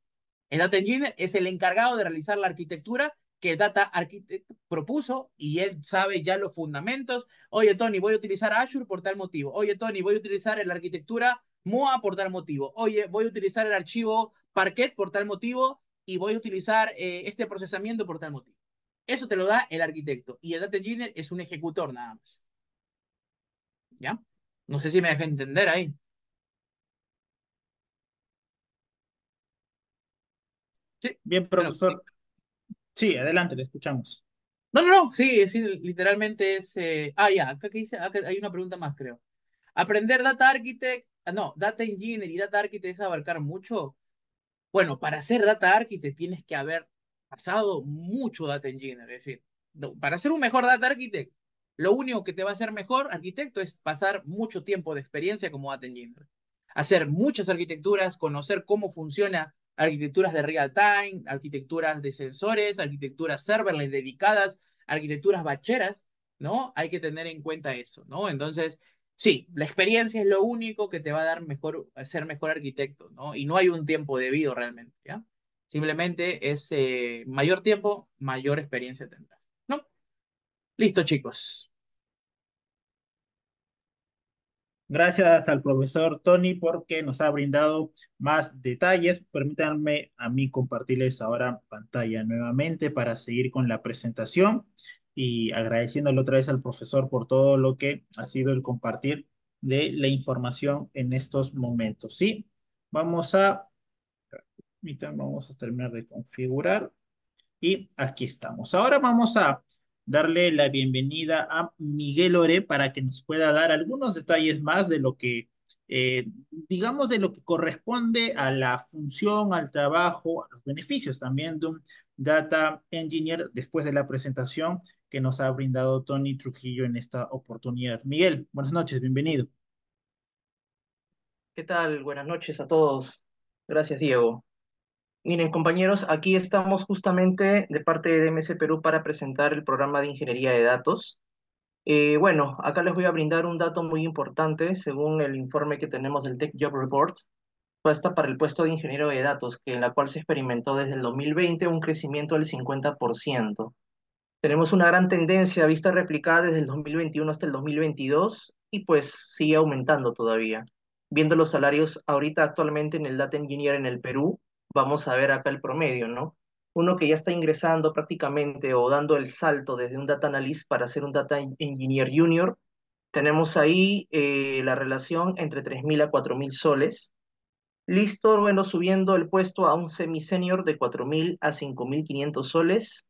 El Data Engineer es el encargado de realizar la arquitectura que Data Architect propuso y él sabe ya los fundamentos. Oye, Tony, voy a utilizar Azure por tal motivo. Oye, Tony, voy a utilizar la arquitectura MOA por tal motivo. Oye, voy a utilizar el archivo Parquet por tal motivo y voy a utilizar eh, este procesamiento por tal motivo. Eso te lo da el arquitecto y el Data Engineer es un ejecutor nada más. ¿Ya? No sé si me dejan entender ahí. Bien, profesor. sí. adelante, le escuchamos. No, no, no, sí, sí literalmente es... Eh, ah, ya, acá que dice, hay una pregunta más, creo. Aprender Data Architect, ah, no, Data Engineer y Data Architect es abarcar mucho. Bueno, para ser Data Architect tienes que haber pasado mucho Data Engineer, es decir, para ser un mejor Data Architect, lo único que te va a hacer mejor arquitecto es pasar mucho tiempo de experiencia como Data Engineer. Hacer muchas arquitecturas, conocer cómo funciona arquitecturas de real time, arquitecturas de sensores, arquitecturas serverless dedicadas, arquitecturas bacheras, ¿no? Hay que tener en cuenta eso, ¿no? Entonces, sí, la experiencia es lo único que te va a dar mejor, ser mejor arquitecto, ¿no? Y no hay un tiempo debido realmente, ¿ya? Simplemente es eh, mayor tiempo, mayor experiencia tendrás, ¿no? Listo, chicos. Gracias al profesor Tony porque nos ha brindado más detalles. Permítanme a mí compartirles ahora pantalla nuevamente para seguir con la presentación y agradeciéndole otra vez al profesor por todo lo que ha sido el compartir de la información en estos momentos. Sí, vamos a, vamos a terminar de configurar y aquí estamos. Ahora vamos a darle la bienvenida a Miguel Ore para que nos pueda dar algunos detalles más de lo que, eh, digamos, de lo que corresponde a la función, al trabajo, a los beneficios también de un Data Engineer después de la presentación que nos ha brindado Tony Trujillo en esta oportunidad. Miguel, buenas noches, bienvenido. ¿Qué tal? Buenas noches a todos. Gracias, Diego. Miren, compañeros, aquí estamos justamente de parte de dms Perú para presentar el programa de Ingeniería de Datos. Eh, bueno, acá les voy a brindar un dato muy importante según el informe que tenemos del Tech Job Report, puesta para el puesto de ingeniero de datos, que en la cual se experimentó desde el 2020 un crecimiento del 50%. Tenemos una gran tendencia vista replicada desde el 2021 hasta el 2022 y pues sigue aumentando todavía. Viendo los salarios ahorita actualmente en el Data Engineer en el Perú, vamos a ver acá el promedio, ¿no? Uno que ya está ingresando prácticamente o dando el salto desde un data analyst para ser un data engineer junior, tenemos ahí eh, la relación entre 3.000 a 4.000 soles. Listo, bueno, subiendo el puesto a un semi-senior de 4.000 a 5.500 soles.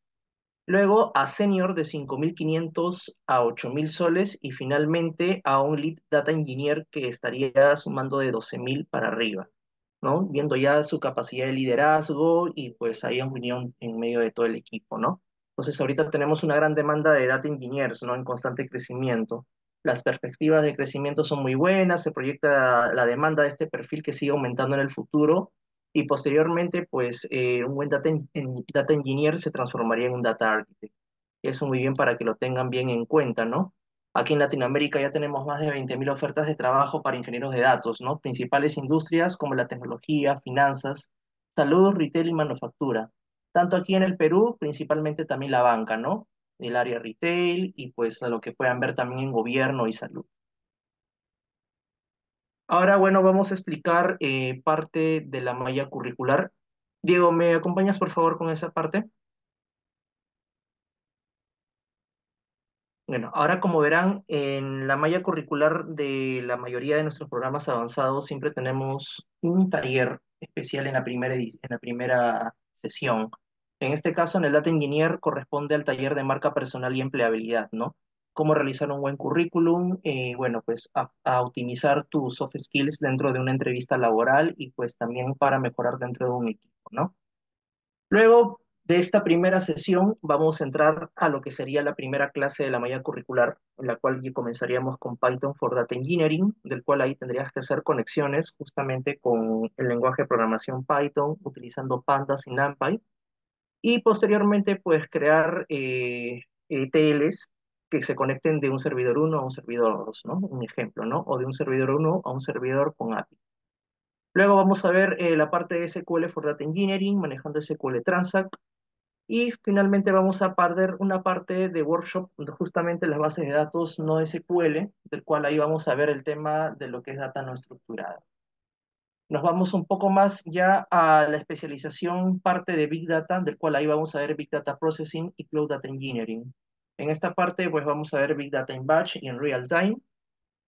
Luego a senior de 5.500 a 8.000 soles. Y finalmente a un lead data engineer que estaría sumando de 12.000 para arriba. ¿no? Viendo ya su capacidad de liderazgo y pues ahí en unión en medio de todo el equipo, ¿no? Entonces ahorita tenemos una gran demanda de data engineers, ¿no? En constante crecimiento. Las perspectivas de crecimiento son muy buenas, se proyecta la demanda de este perfil que sigue aumentando en el futuro y posteriormente pues eh, un buen data, data engineer se transformaría en un data architect. Eso muy bien para que lo tengan bien en cuenta, ¿no? Aquí en Latinoamérica ya tenemos más de 20.000 ofertas de trabajo para ingenieros de datos, ¿no? Principales industrias como la tecnología, finanzas, salud, retail y manufactura. Tanto aquí en el Perú, principalmente también la banca, ¿no? El área retail y pues lo que puedan ver también en gobierno y salud. Ahora, bueno, vamos a explicar eh, parte de la malla curricular. Diego, ¿me acompañas por favor con esa parte? Bueno, ahora como verán, en la malla curricular de la mayoría de nuestros programas avanzados siempre tenemos un taller especial en la primera, en la primera sesión. En este caso, en el Data Engineer corresponde al taller de marca personal y empleabilidad, ¿no? Cómo realizar un buen currículum, eh, bueno, pues a optimizar tus soft skills dentro de una entrevista laboral y pues también para mejorar dentro de un equipo, ¿no? Luego, de esta primera sesión vamos a entrar a lo que sería la primera clase de la malla curricular, en la cual comenzaríamos con Python for Data Engineering, del cual ahí tendrías que hacer conexiones justamente con el lenguaje de programación Python, utilizando pandas y NumPy, y posteriormente puedes crear eh, e TLs ETLs que se conecten de un servidor 1 a un servidor 2, ¿no? Un ejemplo, ¿no? O de un servidor 1 a un servidor con API. Luego vamos a ver eh, la parte de SQL for Data Engineering, manejando SQL Transact, y finalmente vamos a perder una parte de workshop, justamente las bases de datos no SQL, del cual ahí vamos a ver el tema de lo que es data no estructurada. Nos vamos un poco más ya a la especialización parte de Big Data, del cual ahí vamos a ver Big Data Processing y Cloud Data Engineering. En esta parte pues vamos a ver Big Data in Batch y en Real Time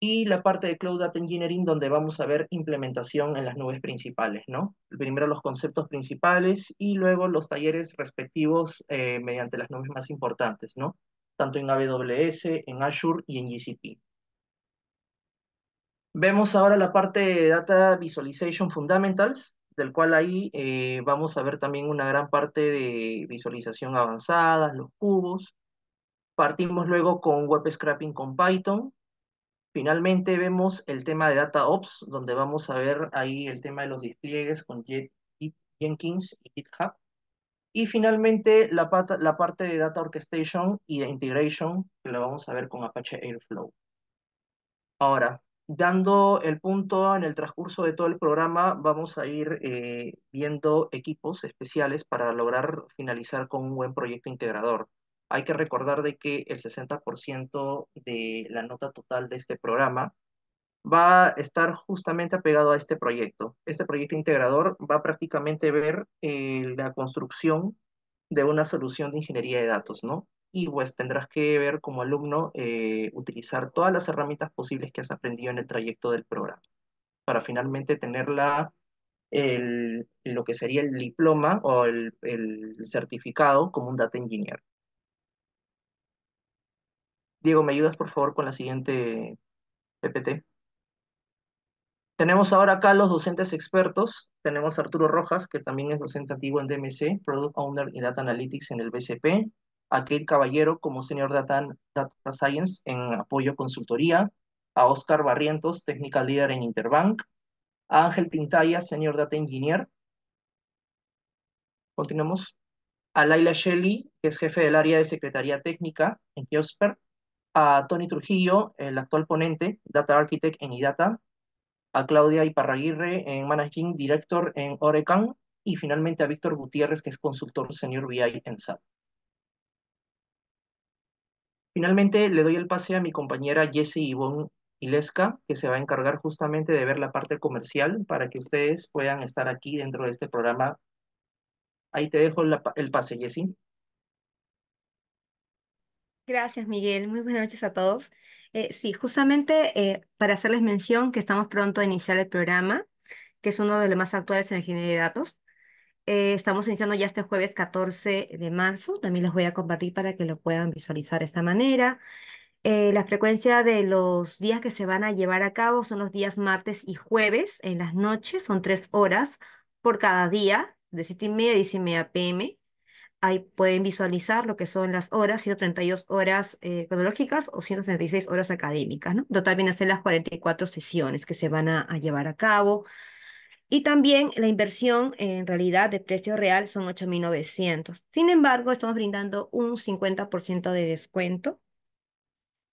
y la parte de Cloud Data Engineering, donde vamos a ver implementación en las nubes principales, ¿no? Primero los conceptos principales y luego los talleres respectivos eh, mediante las nubes más importantes, ¿no? Tanto en AWS, en Azure y en GCP. Vemos ahora la parte de Data Visualization Fundamentals, del cual ahí eh, vamos a ver también una gran parte de visualización avanzada, los cubos. Partimos luego con Web Scrapping con Python, Finalmente vemos el tema de DataOps, donde vamos a ver ahí el tema de los despliegues con Jenkins y GitHub. Y finalmente la, parte de Data Orchestration y de Integration, que la vamos a ver con Apache Airflow. Ahora, dando el punto en el transcurso de todo el programa, vamos a ir eh, viendo equipos especiales para lograr finalizar con un buen proyecto integrador. Hay que recordar de que el 60% de la nota total de este programa va a estar justamente apegado a este proyecto. Este proyecto integrador va a prácticamente ver eh, la construcción de una solución de ingeniería de datos, ¿no? Y pues tendrás que ver como alumno eh, utilizar todas las herramientas posibles que has aprendido en el trayecto del programa para finalmente tener la, lo que sería el diploma o el, el certificado como un data engineer. Diego, ¿me ayudas por favor con la siguiente PPT? Tenemos ahora acá los docentes expertos. Tenemos a Arturo Rojas, que también es docente antiguo en DMC, Product Owner y Data Analytics en el BCP. A Kate Caballero como Senior Data, Data Science en apoyo consultoría. A Oscar Barrientos, Technical Leader en Interbank. A Ángel Tintaya, Senior Data Engineer. Continuamos. A Laila Shelley, que es jefe del área de Secretaría Técnica en Kiosper a Tony Trujillo, el actual ponente, Data Architect en IDATA, a Claudia Iparraguirre en Managing Director en Orecan y finalmente a Víctor Gutiérrez, que es consultor senior BI en SAP. Finalmente le doy el pase a mi compañera Jessie Ivonne Ilesca, que se va a encargar justamente de ver la parte comercial para que ustedes puedan estar aquí dentro de este programa. Ahí te dejo el pase, Jessie. Gracias, Miguel. Muy buenas noches a todos. Eh, sí, justamente eh, para hacerles mención que estamos pronto a iniciar el programa, que es uno de los más actuales en ingeniería de datos. Eh, estamos iniciando ya este jueves 14 de marzo. También los voy a compartir para que lo puedan visualizar de esta manera. la frecuencia de los días que se van a llevar a cabo son los días martes y jueves en las noches, son tres horas por cada día, de 7 y media a 10 y media pm. Ahí pueden visualizar lo que son las horas, 132 horas eh, cronológicas o 166 horas académicas, ¿no? Total vienen a ser las 44 sesiones que se van a, a, llevar a cabo. Y también la inversión en realidad de precio real son 8.900. Sin embargo, estamos brindando un 50% de descuento.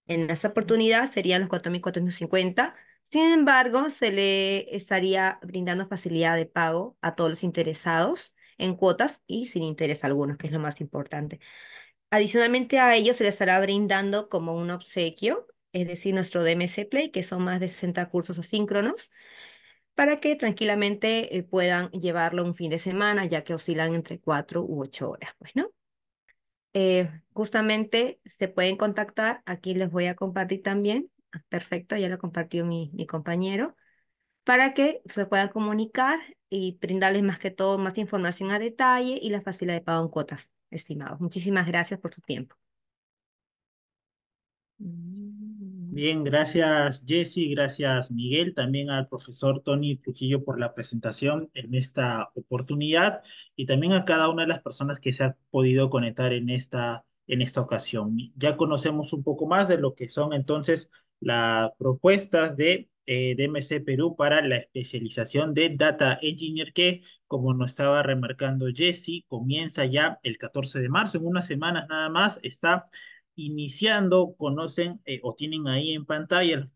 En esa oportunidad serían los 4.450. Sin embargo, se le estaría brindando facilidad de pago a todos los interesados en cuotas y sin interés alguno, que es lo más importante. Adicionalmente a ellos se les estará brindando como un obsequio, es decir, nuestro DMC Play, que son más de 60 cursos asíncronos, para que tranquilamente eh, puedan llevarlo un fin de semana, ya que oscilan entre 4 u 8 horas, pues, ¿no? Eh, justamente se pueden contactar, aquí les voy a compartir también, ah, perfecto, ya lo compartió mi, mi compañero, para que se puedan comunicar y brindarles más que todo más información a detalle y la facilidad de pago en cuotas, estimados. Muchísimas gracias por su tiempo. Bien, gracias Jesse, gracias Miguel, también al profesor Tony Trujillo por la presentación en esta oportunidad y también a cada una de las personas que se ha podido conectar en esta, en esta ocasión. Ya conocemos un poco más de lo que son entonces las propuestas de eh, DMC Perú para la especialización de Data Engineer que, como nos estaba remarcando Jesse, comienza ya el 14 de marzo, en unas semanas nada más, está iniciando, conocen eh, o tienen ahí en pantalla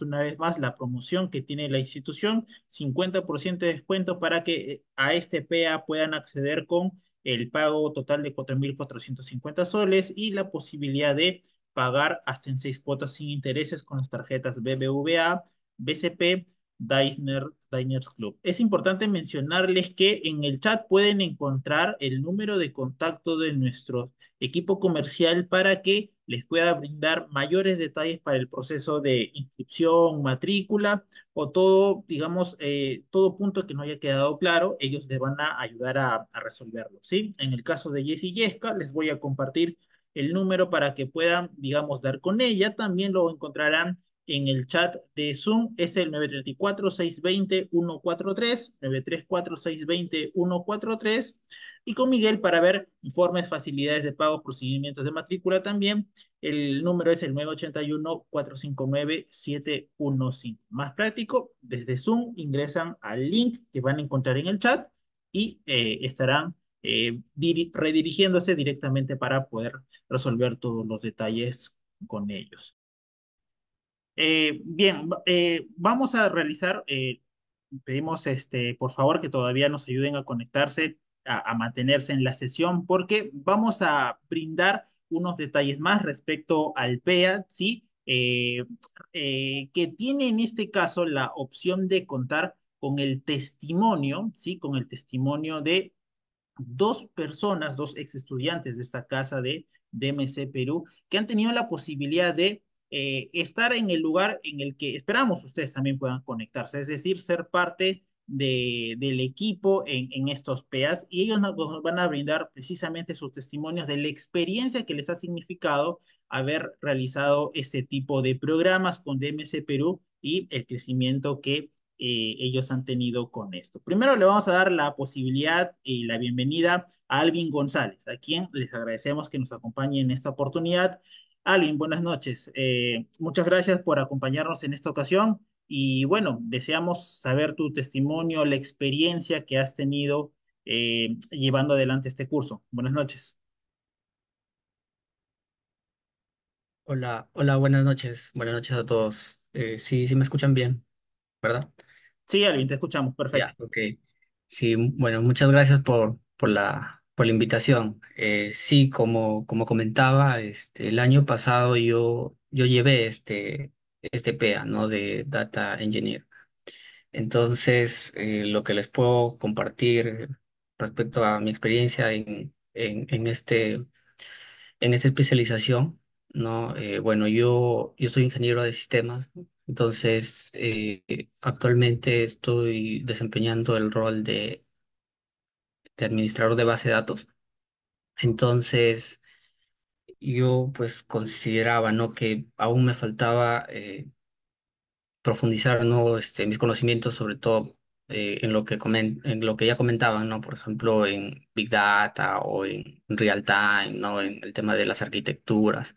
una vez más la promoción que tiene la institución, 50% de descuento para que eh, a este PA puedan acceder con el pago total de 4.450 soles y la posibilidad de pagar hasta en seis cuotas sin intereses con las tarjetas BBVA, BCP Diners Club. Es importante mencionarles que en el chat pueden encontrar el número de contacto de nuestro equipo comercial para que les pueda brindar mayores detalles para el proceso de inscripción, matrícula o todo, digamos, eh, todo punto que no haya quedado claro, ellos les van a ayudar a, resolverlo, ¿sí? En el caso de Jessy Yesca, les voy a compartir el número para que puedan, digamos, dar con ella. También lo encontrarán en el chat de Zoom es el 934-620-143, 934-620-143, y con Miguel para ver informes, facilidades de pago, procedimientos de matrícula también. El número es el 981-459-715. Más práctico, desde Zoom ingresan al link que van a encontrar en el chat y eh, estarán eh, redirigiéndose directamente para poder resolver todos los detalles con ellos. Eh, bien, eh, vamos a realizar, eh, pedimos este, por favor que todavía nos ayuden a conectarse, a, a, mantenerse en la sesión, porque vamos a brindar unos detalles más respecto al PEA, ¿sí? que tiene en este caso la opción de contar con el testimonio, ¿sí? Con el testimonio de dos personas, dos ex estudiantes de esta casa de DMC Perú, que han tenido la posibilidad de eh, estar en el lugar en el que esperamos ustedes también puedan conectarse, es decir, ser parte de, del equipo en, estos PEAS y ellos nos, van a brindar precisamente sus testimonios de la experiencia que les ha significado haber realizado este tipo de programas con DMC Perú y el crecimiento que eh, ellos han tenido con esto. Primero le vamos a dar la posibilidad y la bienvenida a Alvin González, a quien les agradecemos que nos acompañe en esta oportunidad. Alvin, buenas noches. Eh, muchas gracias por acompañarnos en esta ocasión y bueno, deseamos saber tu testimonio, la experiencia que has tenido eh, llevando adelante este curso. Buenas noches. Hola, hola, buenas noches. Buenas noches a todos. Eh, sí, sí me escuchan bien, ¿verdad? Sí, Alvin, te escuchamos, perfecto. ok. Sí, bueno, muchas gracias por, por la por la invitación. Eh, sí, como, como comentaba, este, el año pasado yo, yo llevé este, este PEA, ¿no? De Data Engineer. Entonces, eh, lo que les puedo compartir respecto a mi experiencia en, en, este, en esta especialización, ¿no? Eh, bueno, yo, yo soy ingeniero de sistemas, entonces actualmente estoy desempeñando el rol de de administrador de base de datos. Entonces, yo pues consideraba, ¿no? Que aún me faltaba eh, profundizar, ¿no? Este, mis conocimientos, sobre todo eh, en lo que en lo que ya comentaban, ¿no? Por ejemplo, en Big Data o en Real Time, ¿no? En el tema de las arquitecturas.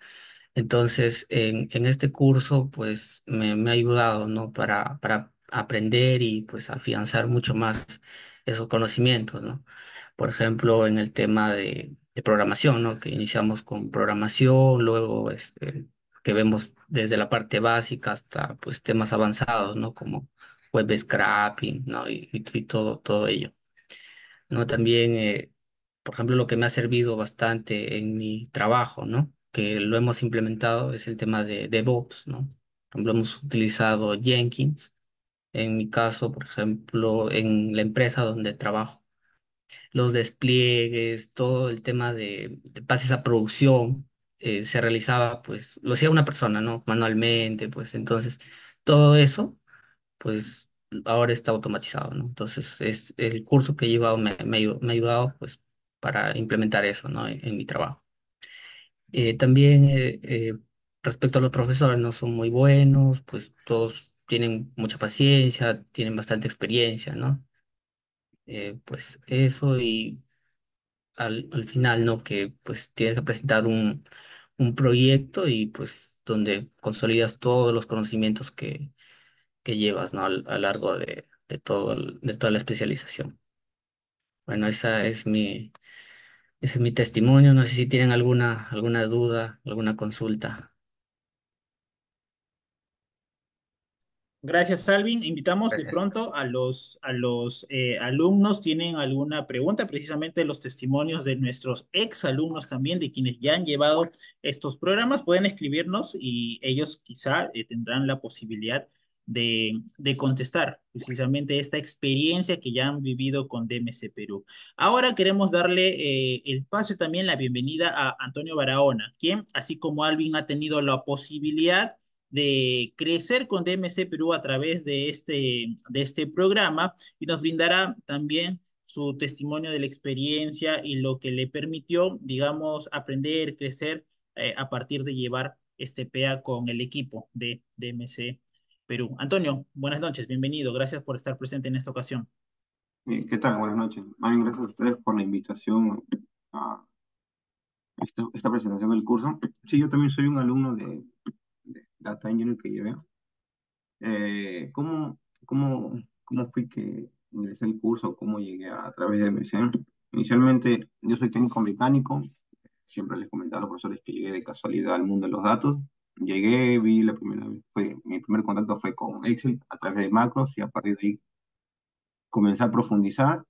Entonces, en, en este curso, pues me, me ha ayudado, ¿no? Para, para aprender y pues afianzar mucho más esos conocimientos, ¿no? Por ejemplo, en el tema de, programación, ¿no? Que iniciamos con programación, luego este, que vemos desde la parte básica hasta pues temas avanzados, ¿no? Como web scrapping, ¿no? Y, todo, todo ello. ¿No? También, eh, por ejemplo, lo que me ha servido bastante en mi trabajo, ¿no? Que lo hemos implementado es el tema de DevOps, ¿no? Por ejemplo, hemos utilizado Jenkins en mi caso, por ejemplo, en la empresa donde trabajo, los despliegues, todo el tema de, pases a producción, eh, se realizaba, pues, lo hacía una persona, ¿no? Manualmente, pues, entonces, todo eso, pues, ahora está automatizado, ¿no? Entonces, es el curso que he llevado me, ha ayudado, pues, para implementar eso, ¿no? En, mi trabajo. Eh, también, eh, respecto a los profesores, no son muy buenos, pues, todos tienen mucha paciencia, tienen bastante experiencia, ¿no? Eh, pues eso y al, al final, ¿no? Que pues tienes que presentar un, un proyecto y pues donde consolidas todos los conocimientos que, que llevas, ¿no? A, lo largo de, de, todo, de toda la especialización. Bueno, esa es mi, ese es mi testimonio. No sé si tienen alguna, alguna duda, alguna consulta. Gracias, Alvin. Invitamos de pronto a los, a los eh, alumnos. ¿Tienen alguna pregunta? Precisamente los testimonios de nuestros ex alumnos también, de quienes ya han llevado estos programas, pueden escribirnos y ellos quizá eh, tendrán la posibilidad de, de, contestar precisamente esta experiencia que ya han vivido con DMC Perú. Ahora queremos darle eh, el paso también la bienvenida a Antonio Barahona, quien, así como Alvin, ha tenido la posibilidad de crecer con DMC Perú a través de este, de este programa y nos brindará también su testimonio de la experiencia y lo que le permitió, digamos, aprender, crecer eh, a partir de llevar este PEA con el equipo de DMC Perú. Antonio, buenas noches, bienvenido, gracias por estar presente en esta ocasión. ¿Qué tal? Buenas noches. gracias a ustedes por la invitación a esta presentación del curso. Sí, yo también soy un alumno de, data engineer que llevé, eh, ¿cómo, cómo, fui que ingresé al curso? ¿Cómo llegué a, través de MSN? Inicialmente, yo soy técnico mecánico, siempre les comentaba a los profesores que llegué de casualidad al mundo de los datos. Llegué, vi la primera vez, fue, mi primer contacto fue con Excel a través de macros y a partir de ahí comencé a profundizar.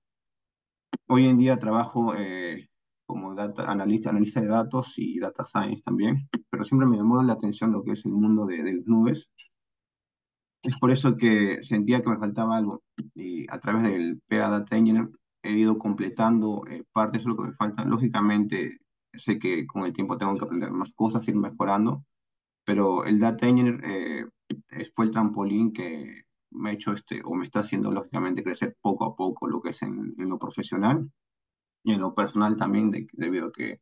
Hoy en día trabajo eh, como data, analista, analista de datos y data science también, pero siempre me llamó la atención lo que es el mundo de, las nubes. Es por eso que sentía que me faltaba algo y a través del PA Data Engineer he ido completando eh, partes de lo que me falta. Lógicamente sé que con el tiempo tengo que aprender más cosas, ir mejorando, pero el Data Engineer eh, fue el trampolín que me ha hecho este, o me está haciendo lógicamente crecer poco a poco lo que es en lo profesional y en lo personal también, debido a que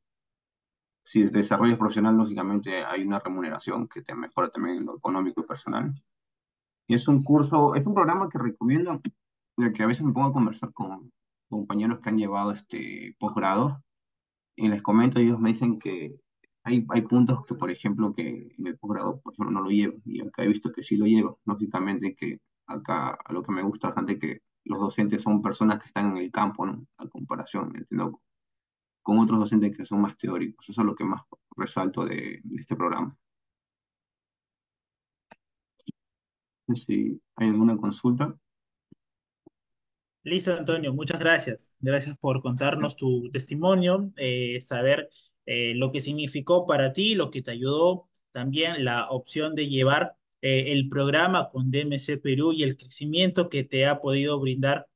si desarrollas profesional, lógicamente hay una remuneración que te mejora también en lo económico y personal. Y es un curso, es un programa que recomiendo, que a veces me pongo a conversar con compañeros que han llevado este posgrado y les comento, ellos me dicen que hay, hay, puntos que, por ejemplo, que en el posgrado, por ejemplo, no lo llevo, y acá he visto que sí lo llevo. Lógicamente que acá lo que me gusta bastante que los docentes son personas que están en el campo, ¿no? A comparación, entiendo, con otros docentes que son más teóricos. Eso es lo que más resalto de, este programa. Si hay alguna consulta. Listo, Antonio, muchas gracias. Gracias por contarnos tu testimonio, eh, saber eh, lo que significó para ti, lo que te ayudó, también la opción de llevar eh, el programa con DMC Perú y el crecimiento que te ha podido brindar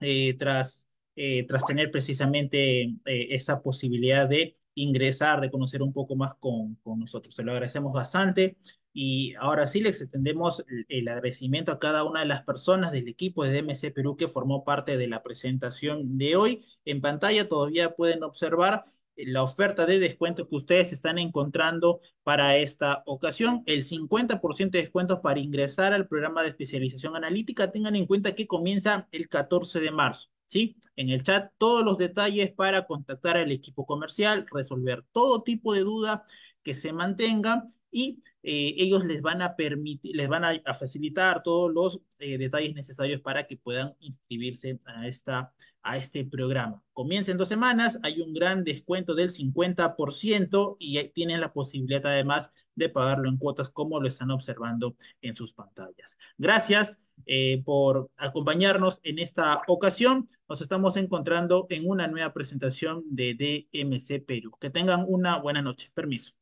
eh, tras, eh, tras tener precisamente esa posibilidad de ingresar, de conocer un poco más con, con nosotros. Se lo agradecemos bastante. Y ahora sí les extendemos el agradecimiento a cada una de las personas del equipo de DMC Perú que formó parte de la presentación de hoy. En pantalla todavía pueden observar la oferta de descuento que ustedes están encontrando para esta ocasión. El 50% de descuentos para ingresar al programa de especialización analítica. Tengan en cuenta que comienza el 14 de marzo. ¿sí? En el chat todos los detalles para contactar al equipo comercial, resolver todo tipo de duda que se mantenga y eh, ellos les van a permitir, les van a, facilitar todos los eh, detalles necesarios para que puedan inscribirse a esta a este programa. Comienza en dos semanas, hay un gran descuento del 50% y tienen la posibilidad además de pagarlo en cuotas como lo están observando en sus pantallas. Gracias eh, por acompañarnos en esta ocasión. Nos estamos encontrando en una nueva presentación de DMC Perú. Que tengan una buena noche. Permiso.